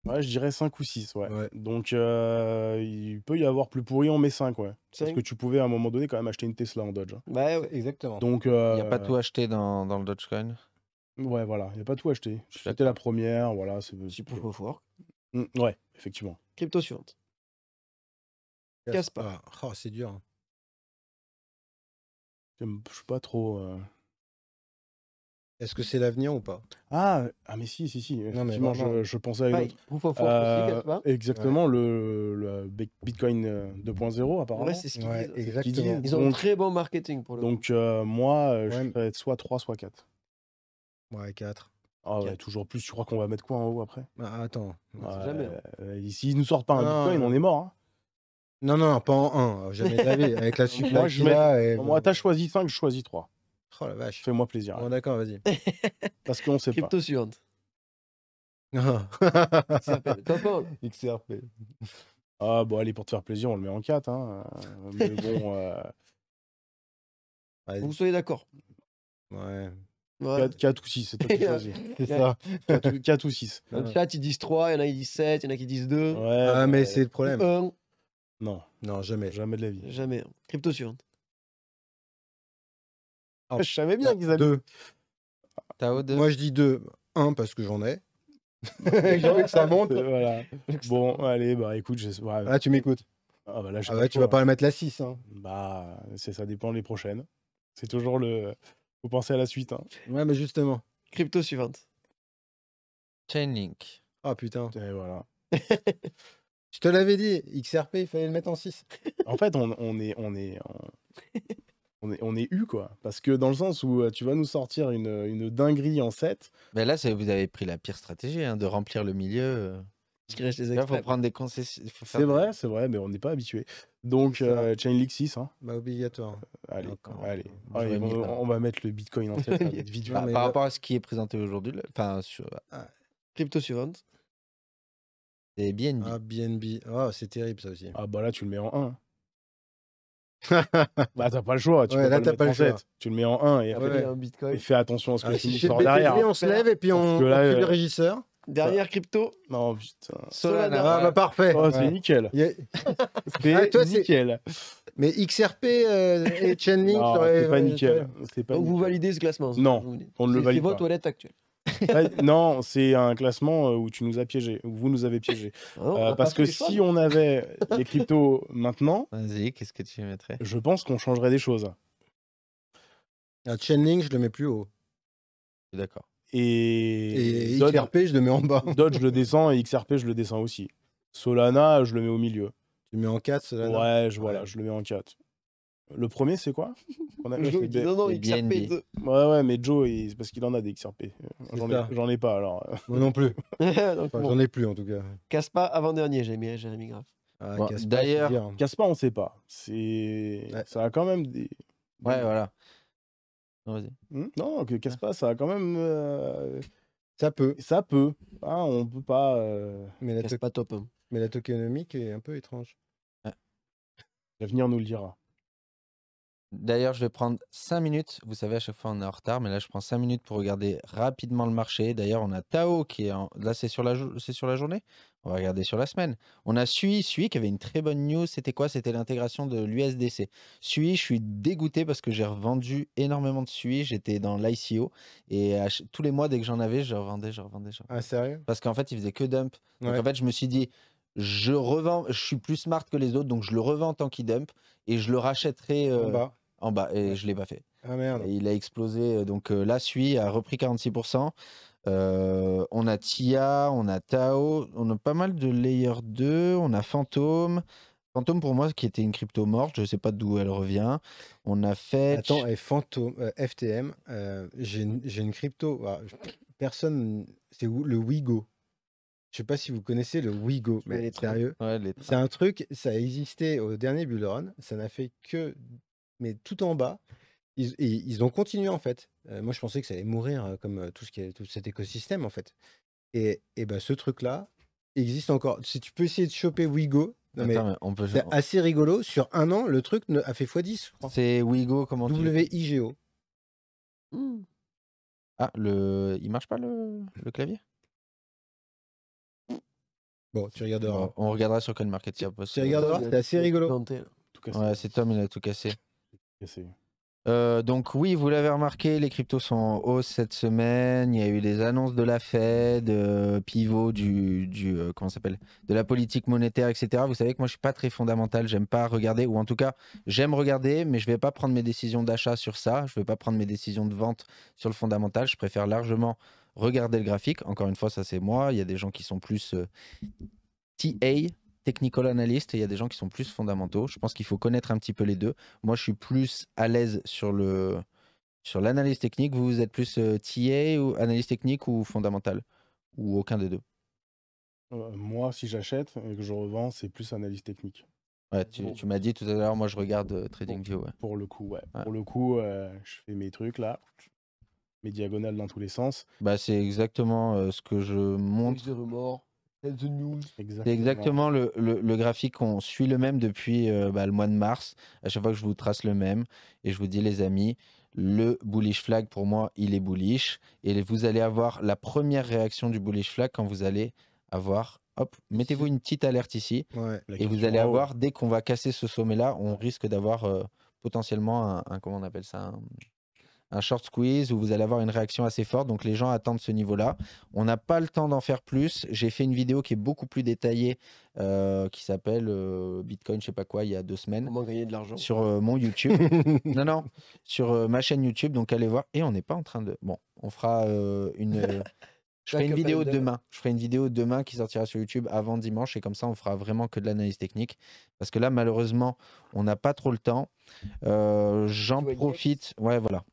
Ouais, je dirais 5 ou 6, ouais. Donc, euh, il peut y avoir plus pourri, on met 5, ouais. Parce que tu pouvais à un moment donné quand même acheter une Tesla en Dodge. Hein. Ouais, exactement. Donc, il n'y a euh, pas tout acheté dans, le Dogecoin. Ouais, voilà, il n'y a pas tout acheté. C'était la première, voilà. C'est pour Fork. Hmm, ouais, effectivement. Crypto suivante. Casse pas, oh, c'est dur. Hein. Je suis pas trop. Euh Est-ce que c'est l'avenir ou pas ah, ah, mais si, si, si. Non, je, je, pensais à une bah, autre. Euh, exactement, le, Bitcoin 2.0, euh, apparemment. Ouais, c'est ce qu'ils disent. Ils ont un très bon marketing pour le Donc, moi, je vais être soit 3, soit 4. Ouais, 4. Ah ouais, toujours plus. Tu crois qu'on va mettre quoi en haut après ah, Attends. jamais. Hein. Ici, nous sortent pas un Bitcoin, on est mort. Hein. Non, non, pas en 1. Euh, jamais de la vie. Avec la supplément. moi, je mets... moi t'as choisi 5, je choisis 3. Oh la vache. Fais-moi plaisir. Bon, d'accord, vas-y. Parce qu'on sait Crypto pas. Crypto XRP, XRP. Ah, bon, allez, pour te faire plaisir, on le met en 4. Hein. Mais bon. Euh... Vous soyez d'accord. Ouais. 4, 4, ou 6, c'est toi qui choisis. c'est ça. 4 ou, 6. Dans le chat, ils disent 3, il y en a qui disent 7, il y en a qui disent 2. Ouais, ah, mais c'est le problème. 1. Non. Non, jamais. Jamais de la vie. Jamais. Crypto suivante. je savais bien qu'ils avaient. Deux. Moi, je dis deux. Un, parce que j'en ai. J'ai envie que ça monte. Voilà. Bon, allez, bah écoute. Je... Ah, tu m'écoutes. Ah, bah là, ah bah, tu vas pas hein. mettre la 6. Hein. Bah, ça dépend les prochaines. C'est toujours le. Faut penser à la suite. Hein. Ouais, mais justement. Crypto suivante. Chainlink. Ah putain. Et voilà. Je te l'avais dit, XRP, il fallait le mettre en 6. en fait, on, est, on est, on... est, on est U, quoi. Parce que dans le sens où euh, tu vas nous sortir une, dinguerie en 7. Mais là, vous avez pris la pire stratégie hein, de remplir le milieu. Euh. Il faut prendre des concessions. C'est vrai, c'est vrai, mais on n'est pas habitué. Donc, euh, Chainlink 6. Hein. Bah, obligatoire. Euh, allez, allez. on, va mettre le Bitcoin en tête. par rapport à ce qui est présenté aujourd'hui, enfin, sur... Ah. Crypto suivante. C'est BNB. Ah, BNB. Ah, c'est terrible ça aussi. Ah, bah là, tu le mets en 1. bah, t'as pas le choix. Tu là, pas le, pas le choix. Tu le mets en 1 et, après, Bitcoin. et fais attention à ce que ah, tu si derrière. on se lève et puis on, là, euh, régisseur. Dernière crypto. Non, putain. Solana. Ah, bah, parfait. Oh, c'est nickel. Ah, c'est nickel. Mais XRP euh, et Chainlink, c'est pas nickel. Pas nickel. vous validez ce classement. Non, on ne le valide pas. C'est votre toilette actuelle non, c'est un classement euh, où tu nous as piégés, où vous nous avez piégés. Oh, euh, parce que si on avait les cryptos maintenant. Vas-y, qu'est-ce que tu mettrais Je pense qu'on changerait des choses. Chainlink, je le mets plus haut. D'accord. Et... XRP, je le mets en bas. Dodge, je le descends et XRP, je le descends aussi. Solana, je le mets au milieu. Tu le mets en 4, Solana je, voilà, ouais. je le mets en 4. Le premier, c'est quoi On a... Non, non, XRP. Ouais, ouais, mais Joe, c'est parce qu'il en a des XRP. Euh, j'en ai... ai... pas, alors. Moi non plus. J'en ai plus, en tout cas. Casse pas avant-dernier, j'ai Jérémy Graff. Ah, D'ailleurs, casse pas, on sait pas. Ça a quand même des... Ouais, voilà. Non, y hmm non que casse pas, ça a quand même... Euh, ça peut. Ça peut. Ah, on peut pas... Euh, mais la top. Mais la tokenomique est un peu étrange. L'avenir nous le dira. D'ailleurs, je vais prendre 5 minutes. Vous savez, à chaque fois, on est en retard, mais là, je prends 5 minutes pour regarder rapidement le marché. D'ailleurs, on a Tao qui est Là, c'est sur, la c'est sur la journée. On va regarder sur la semaine. On a Sui, Sui qui avait une très bonne news. C'était quoi C'était l'intégration de l'USDC. Sui, je suis dégoûté parce que j'ai revendu énormément de Sui. J'étais dans l'ICO et tous les mois, dès que j'en avais, je revendais, je revendais, Ah, sérieux Parce qu'en fait, il faisait que dump. Donc, en fait, je me suis dit, je revends, je suis plus smart que les autres, donc je le revends tant qu'il dump et je le rachèterai. Euh, en bas et je l'ai pas fait. Ah merde. il a explosé. Euh, donc euh, la là, a repris 46%. Euh, on a Tia, on a Tao, on a pas mal de layer 2, on a Phantom Phantom pour moi qui était une crypto morte, je sais pas d'où elle revient. On a fait. Attends, et Fantôme, FTM, j'ai une crypto. Ah, personne, c'est le Wigo. Je sais pas si vous connaissez le Wigo, mais sérieux. Ouais, c'est un truc, ça a existé au dernier Bull Run, ça n'a fait que mais tout en bas. Ils, ils, ont continué en fait. Euh, moi, je pensais que ça allait mourir euh, comme euh, tout ce qui est tout cet écosystème en fait. Et, et ben, ce truc-là existe encore. Si tu peux essayer de choper Wigo, mais c'est assez rigolo. Sur un an, le truc a fait x10. C'est Wigo comment W-I-G-O. Mmh. Ah, le... il marche pas le, le clavier Bon, tu regarderas. on regardera sur quel market Tu regarderas, c'est assez rigolo. cet tout ouais, c'est Tom, il a tout cassé. Euh, donc oui, vous l'avez remarqué, les cryptos sont en hausse cette semaine. Il y a eu les annonces de la Fed, euh, pivot du, du euh, comment s'appelle, de la politique monétaire, etc. Vous savez que moi je suis pas très fondamental, j'aime pas regarder, ou en tout cas j'aime regarder, mais je vais pas prendre mes décisions d'achat sur ça. Je vais pas prendre mes décisions de vente sur le fondamental. Je préfère largement regarder le graphique. Encore une fois, ça c'est moi. Il y a des gens qui sont plus TA, technical analyst il y a des gens qui sont plus fondamentaux. Je pense qu'il faut connaître un petit peu les deux. Moi, je suis plus à l'aise sur le sur l'analyse technique. Vous, êtes plus euh, TA ou analyse technique ou fondamentale ou aucun des deux. Euh, moi, si j'achète et que je revends, c'est plus analyse technique. Ouais, tu, m'as dit tout à l'heure, moi je regarde euh, TradingView. Pour le coup, Pour le coup, je fais mes trucs là, mes diagonales dans tous les sens. Bah, c'est exactement ce que je montre. remords. C'est Exactement, le, graphique. qu'on suit le même depuis euh, bah, le mois de mars. À chaque fois que je vous trace le même, et je vous dis, les amis, le bullish flag, pour moi, il est bullish. Et vous allez avoir la première réaction du bullish flag quand vous allez avoir. Hop, mettez-vous une petite alerte ici. et vous allez avoir, dès qu'on va casser ce sommet-là, on risque d'avoir euh, potentiellement un, Comment on appelle ça un short squeeze où vous allez avoir une réaction assez forte. Donc les gens attendent ce niveau-là. On n'a pas le temps d'en faire plus. J'ai fait une vidéo qui est beaucoup plus détaillée euh, qui s'appelle euh, Bitcoin, je sais pas quoi, il y a deux semaines. Comment gagner de l'argent Sur euh, mon YouTube. non, non, sur ma chaîne YouTube. Donc allez voir. Et on n'est pas en train de. Bon, on fera une. Je ferai une vidéo demain. Je ferai une vidéo demain qui sortira sur YouTube avant dimanche et comme ça on fera vraiment que de l'analyse technique parce que là malheureusement on n'a pas trop le temps. Euh, j'en profite. Ouais voilà.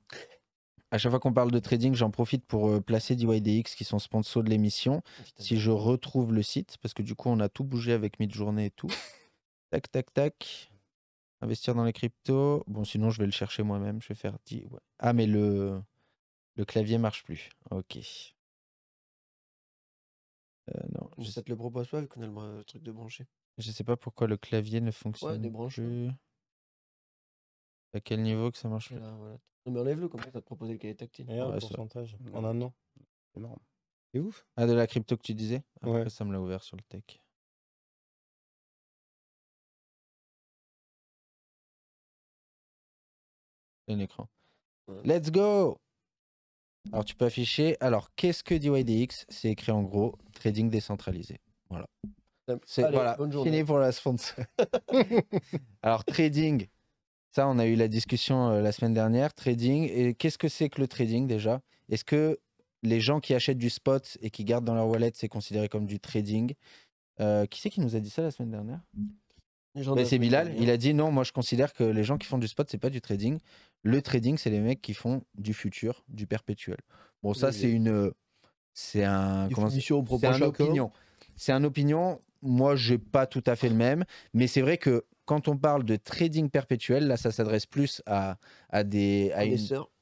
À chaque fois qu'on parle de trading, j'en profite pour euh, placer DYDX qui sont sponsors de l'émission. Ah, si je retrouve le site, parce que du coup, on a tout bougé avec mid-journée et tout. tac, tac, tac. Investir dans les cryptos. Bon, sinon, je vais le chercher moi-même. Je vais faire. Ah, mais le, le clavier marche plus. Ok. Euh, non, je mmh. ça te le propose pas vu qu'on a le, euh, truc de brancher. Je sais pas pourquoi le clavier ne fonctionne ouais, plus. À quel niveau que ça marche plus Non mais enlève-le comme ça, ça te proposer le clavier tactile. Et pourcentage mmh. en un an. Énorme. C'est ouf. Ah, de la crypto que tu disais Après, ça me l'a ouvert sur le tech. Un écran. Let's go alors tu peux afficher. Alors qu'est-ce que DYDX C'est écrit en gros trading décentralisé. Voilà. C'est voilà. Fini pour la sponsor. Alors trading, ça on a eu la discussion euh, la semaine dernière. Trading. Et qu'est-ce que c'est que le trading déjà Est-ce que les gens qui achètent du spot et qui gardent dans leur wallet, c'est considéré comme du trading euh, Qui c'est qui nous a dit ça la semaine dernière mais c'est Bilal, il a dit non, moi je considère que les gens qui font du spot, c'est pas du trading. Le trading, c'est les mecs qui font du futur, du perpétuel. Bon, ça, c'est une. Euh, c'est un. C'est un hein. opinion. C'est un opinion. Moi, j'ai pas tout à fait le même, mais c'est vrai que quand on parle de trading perpétuel, là, ça s'adresse plus à, à, des, à, une,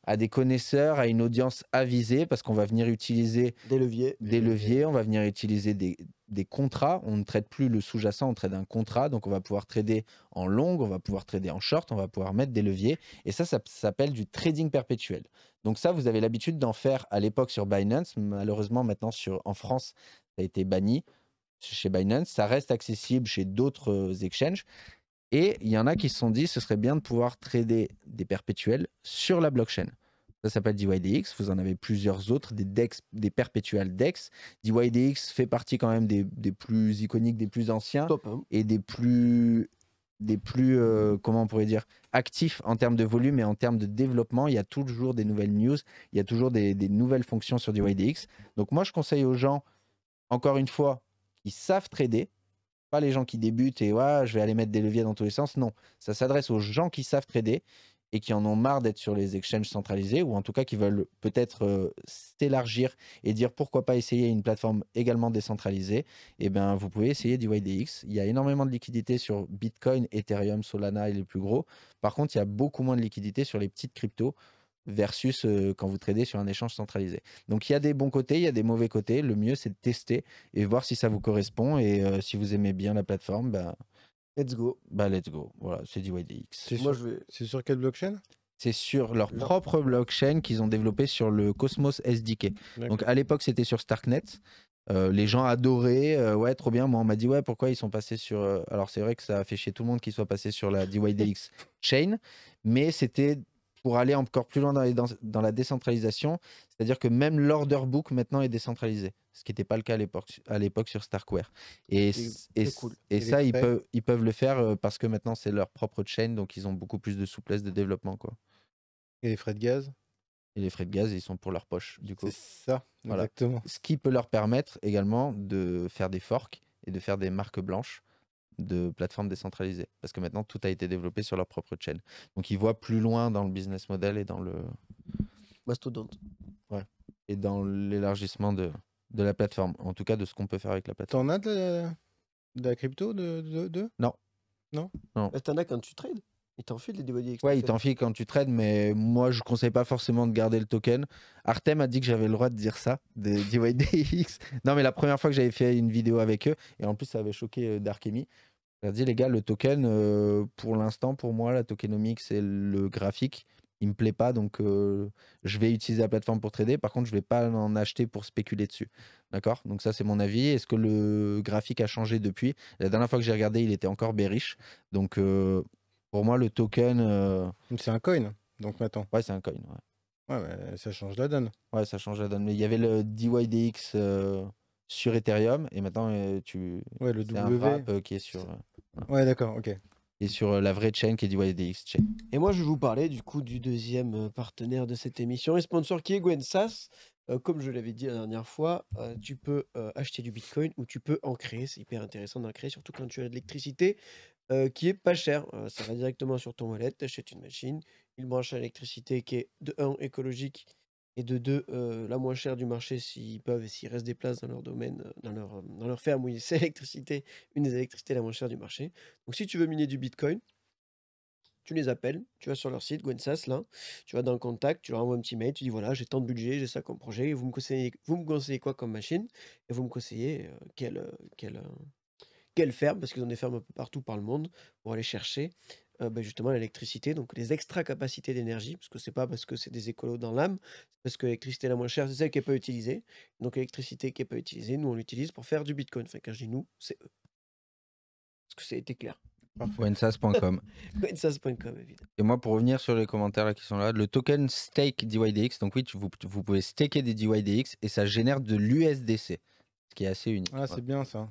à, des connaisseurs, à une audience avisée, parce qu'on va venir utiliser des leviers, des leviers, on va venir utiliser des, des contrats. On ne traite plus le sous-jacent, on traite un contrat. Donc, on va pouvoir trader en longue, on va pouvoir trader en short, on va pouvoir mettre des leviers. Et ça, ça s'appelle du trading perpétuel. Donc, ça, vous avez l'habitude d'en faire à l'époque sur Binance. Malheureusement, maintenant, sur, en France, ça a été banni chez Binance. Ça reste accessible chez d'autres euh, exchanges. Et il y en a qui se sont dit, ce serait bien de pouvoir trader des perpétuels sur la blockchain. Ça s'appelle DYDX. Vous en avez plusieurs autres, des DEX, des DEX. DYDX fait partie quand même des, plus iconiques, des plus anciens hein. et des plus, des plus euh, comment on pourrait dire, actifs en termes de volume et en termes de développement. Il y a toujours des nouvelles news, il y a toujours des, des nouvelles fonctions sur DYDX. Donc moi, je conseille aux gens, encore une fois, qui savent trader, pas les gens qui débutent et ouais, je vais aller mettre des leviers dans tous les sens. Non, ça s'adresse aux gens qui savent trader et qui en ont marre d'être sur les exchanges centralisés, ou en tout cas qui veulent peut-être euh, s'élargir et dire pourquoi pas essayer une plateforme également décentralisée, eh bien, vous pouvez essayer DYDX. Il y a énormément de liquidités sur Bitcoin, Ethereum, Solana et les plus gros. Par contre, il y a beaucoup moins de liquidités sur les petites cryptos versus euh, quand vous tradez sur un échange centralisé. Donc il y a des bons côtés, il y a des mauvais côtés. Le mieux, c'est de tester et voir si ça vous correspond. Et euh, si vous aimez bien la plateforme, ben, Let's go. Bah, let's go. Voilà, c'est DYDX. C'est sur, sur quelle blockchain c'est sur leur propre blockchain qu'ils ont développé sur le Cosmos SDK. Donc à l'époque, c'était sur Starknet. Euh, les gens adoraient, euh, ouais, trop bien. Moi, on m'a dit, ouais, pourquoi ils sont passés sur. Euh, alors, c'est vrai que ça a fait chier tout le monde qu'ils soient passés sur la DYDX chain, mais c'était pour aller encore plus loin dans, la décentralisation. C'est-à-dire que même l'order book maintenant est décentralisé, ce qui n'était pas le cas à l'époque sur Starkware. Et, ça, ils peuvent, le faire euh, parce que maintenant c'est leur propre chain, donc ils ont beaucoup plus de souplesse de développement. Et les frais de gaz et les frais de gaz, ils sont pour leur poche, du coup. C'est ça, exactement. Ce qui peut leur permettre également de faire des forks et de faire des marques blanches de plateformes décentralisées, parce que maintenant tout a été développé sur leur propre chaîne. Donc ils voient plus loin dans le business model et dans le mastodonte. Ouais. Et dans l'élargissement de, la plateforme, en tout cas de ce qu'on peut faire avec la plateforme. T'en as de la, crypto de, Non. Non. Non. T'en as quand tu trades il t'enfile les DYDX Ouais, il t'enfile quand tu trades, mais moi je conseille pas forcément de garder le token. Artem a dit que j'avais le droit de dire ça, des DYDX. non, mais la première fois que j'avais fait une vidéo avec eux, et en plus ça avait choqué euh, Darkemi, j'ai dit, les gars, le token, euh, pour l'instant, pour moi, la tokenomics et le graphique. Il me plaît pas, donc euh, je vais utiliser la plateforme pour trader. Par contre, je vais pas en acheter pour spéculer dessus. D'accord Donc ça, c'est mon avis. Est-ce que le graphique a changé depuis La dernière fois que j'ai regardé, il était encore bearish. Donc euh, pour moi, le token... C'est un coin, donc maintenant. Ouais, c'est un coin. Ouais. ouais mais ça change la donne. Ouais, ça change la donne. Mais il y avait le DYDX sur Ethereum et maintenant euh, tu ouais, le Un euh, qui est sur euh, ouais d'accord ok et sur la vraie chaîne qui est DYDX chain. Et moi je vais vous parler du coup du deuxième partenaire de cette émission et sponsor qui est Gwen comme je l'avais dit la dernière fois, tu peux acheter du Bitcoin ou tu peux en créer. C'est hyper intéressant d'en créer, surtout quand tu as de l'électricité qui est pas chère. ça va directement sur ton wallet, tu achètes une machine, il branche l'électricité qui est de 1 écologique de deux, euh, la moins chère du marché s'ils peuvent et s'ils restent des places dans leur domaine, euh, dans leur, euh, dans leur ferme où ils c'est une des électricités la moins chère du marché. Donc si tu veux miner du Bitcoin, tu les appelles, tu vas sur leur site, Gwensas, là, tu vas dans le contact, tu leur envoies un petit mail, tu dis voilà, j'ai tant de budget, j'ai ça comme projet, vous me conseillez, vous me conseillez quoi comme machine Et vous me conseillez quelle ferme, parce qu'ils ont des fermes un peu partout par le monde, pour aller chercher euh, bah, justement l'électricité, donc les extra capacités d'énergie, parce que c'est pas parce que c'est des écolos dans l'âme, c'est parce que l'électricité la moins chère, c'est celle qui n'est pas utilisée. Donc l'électricité qui n'est pas utilisée, nous on l'utilise pour faire du bitcoin. Enfin, quand je dis nous, c'est eux. Parce que ça été clair Wensas.com Wensas.com évidemment. Et moi, pour revenir sur les commentaires là qui sont là, le token stake DYDX, donc oui, vous, vous, pouvez staker des DYDX et ça génère de l'USDC, ce qui est assez unique. Ah, c'est bien ça.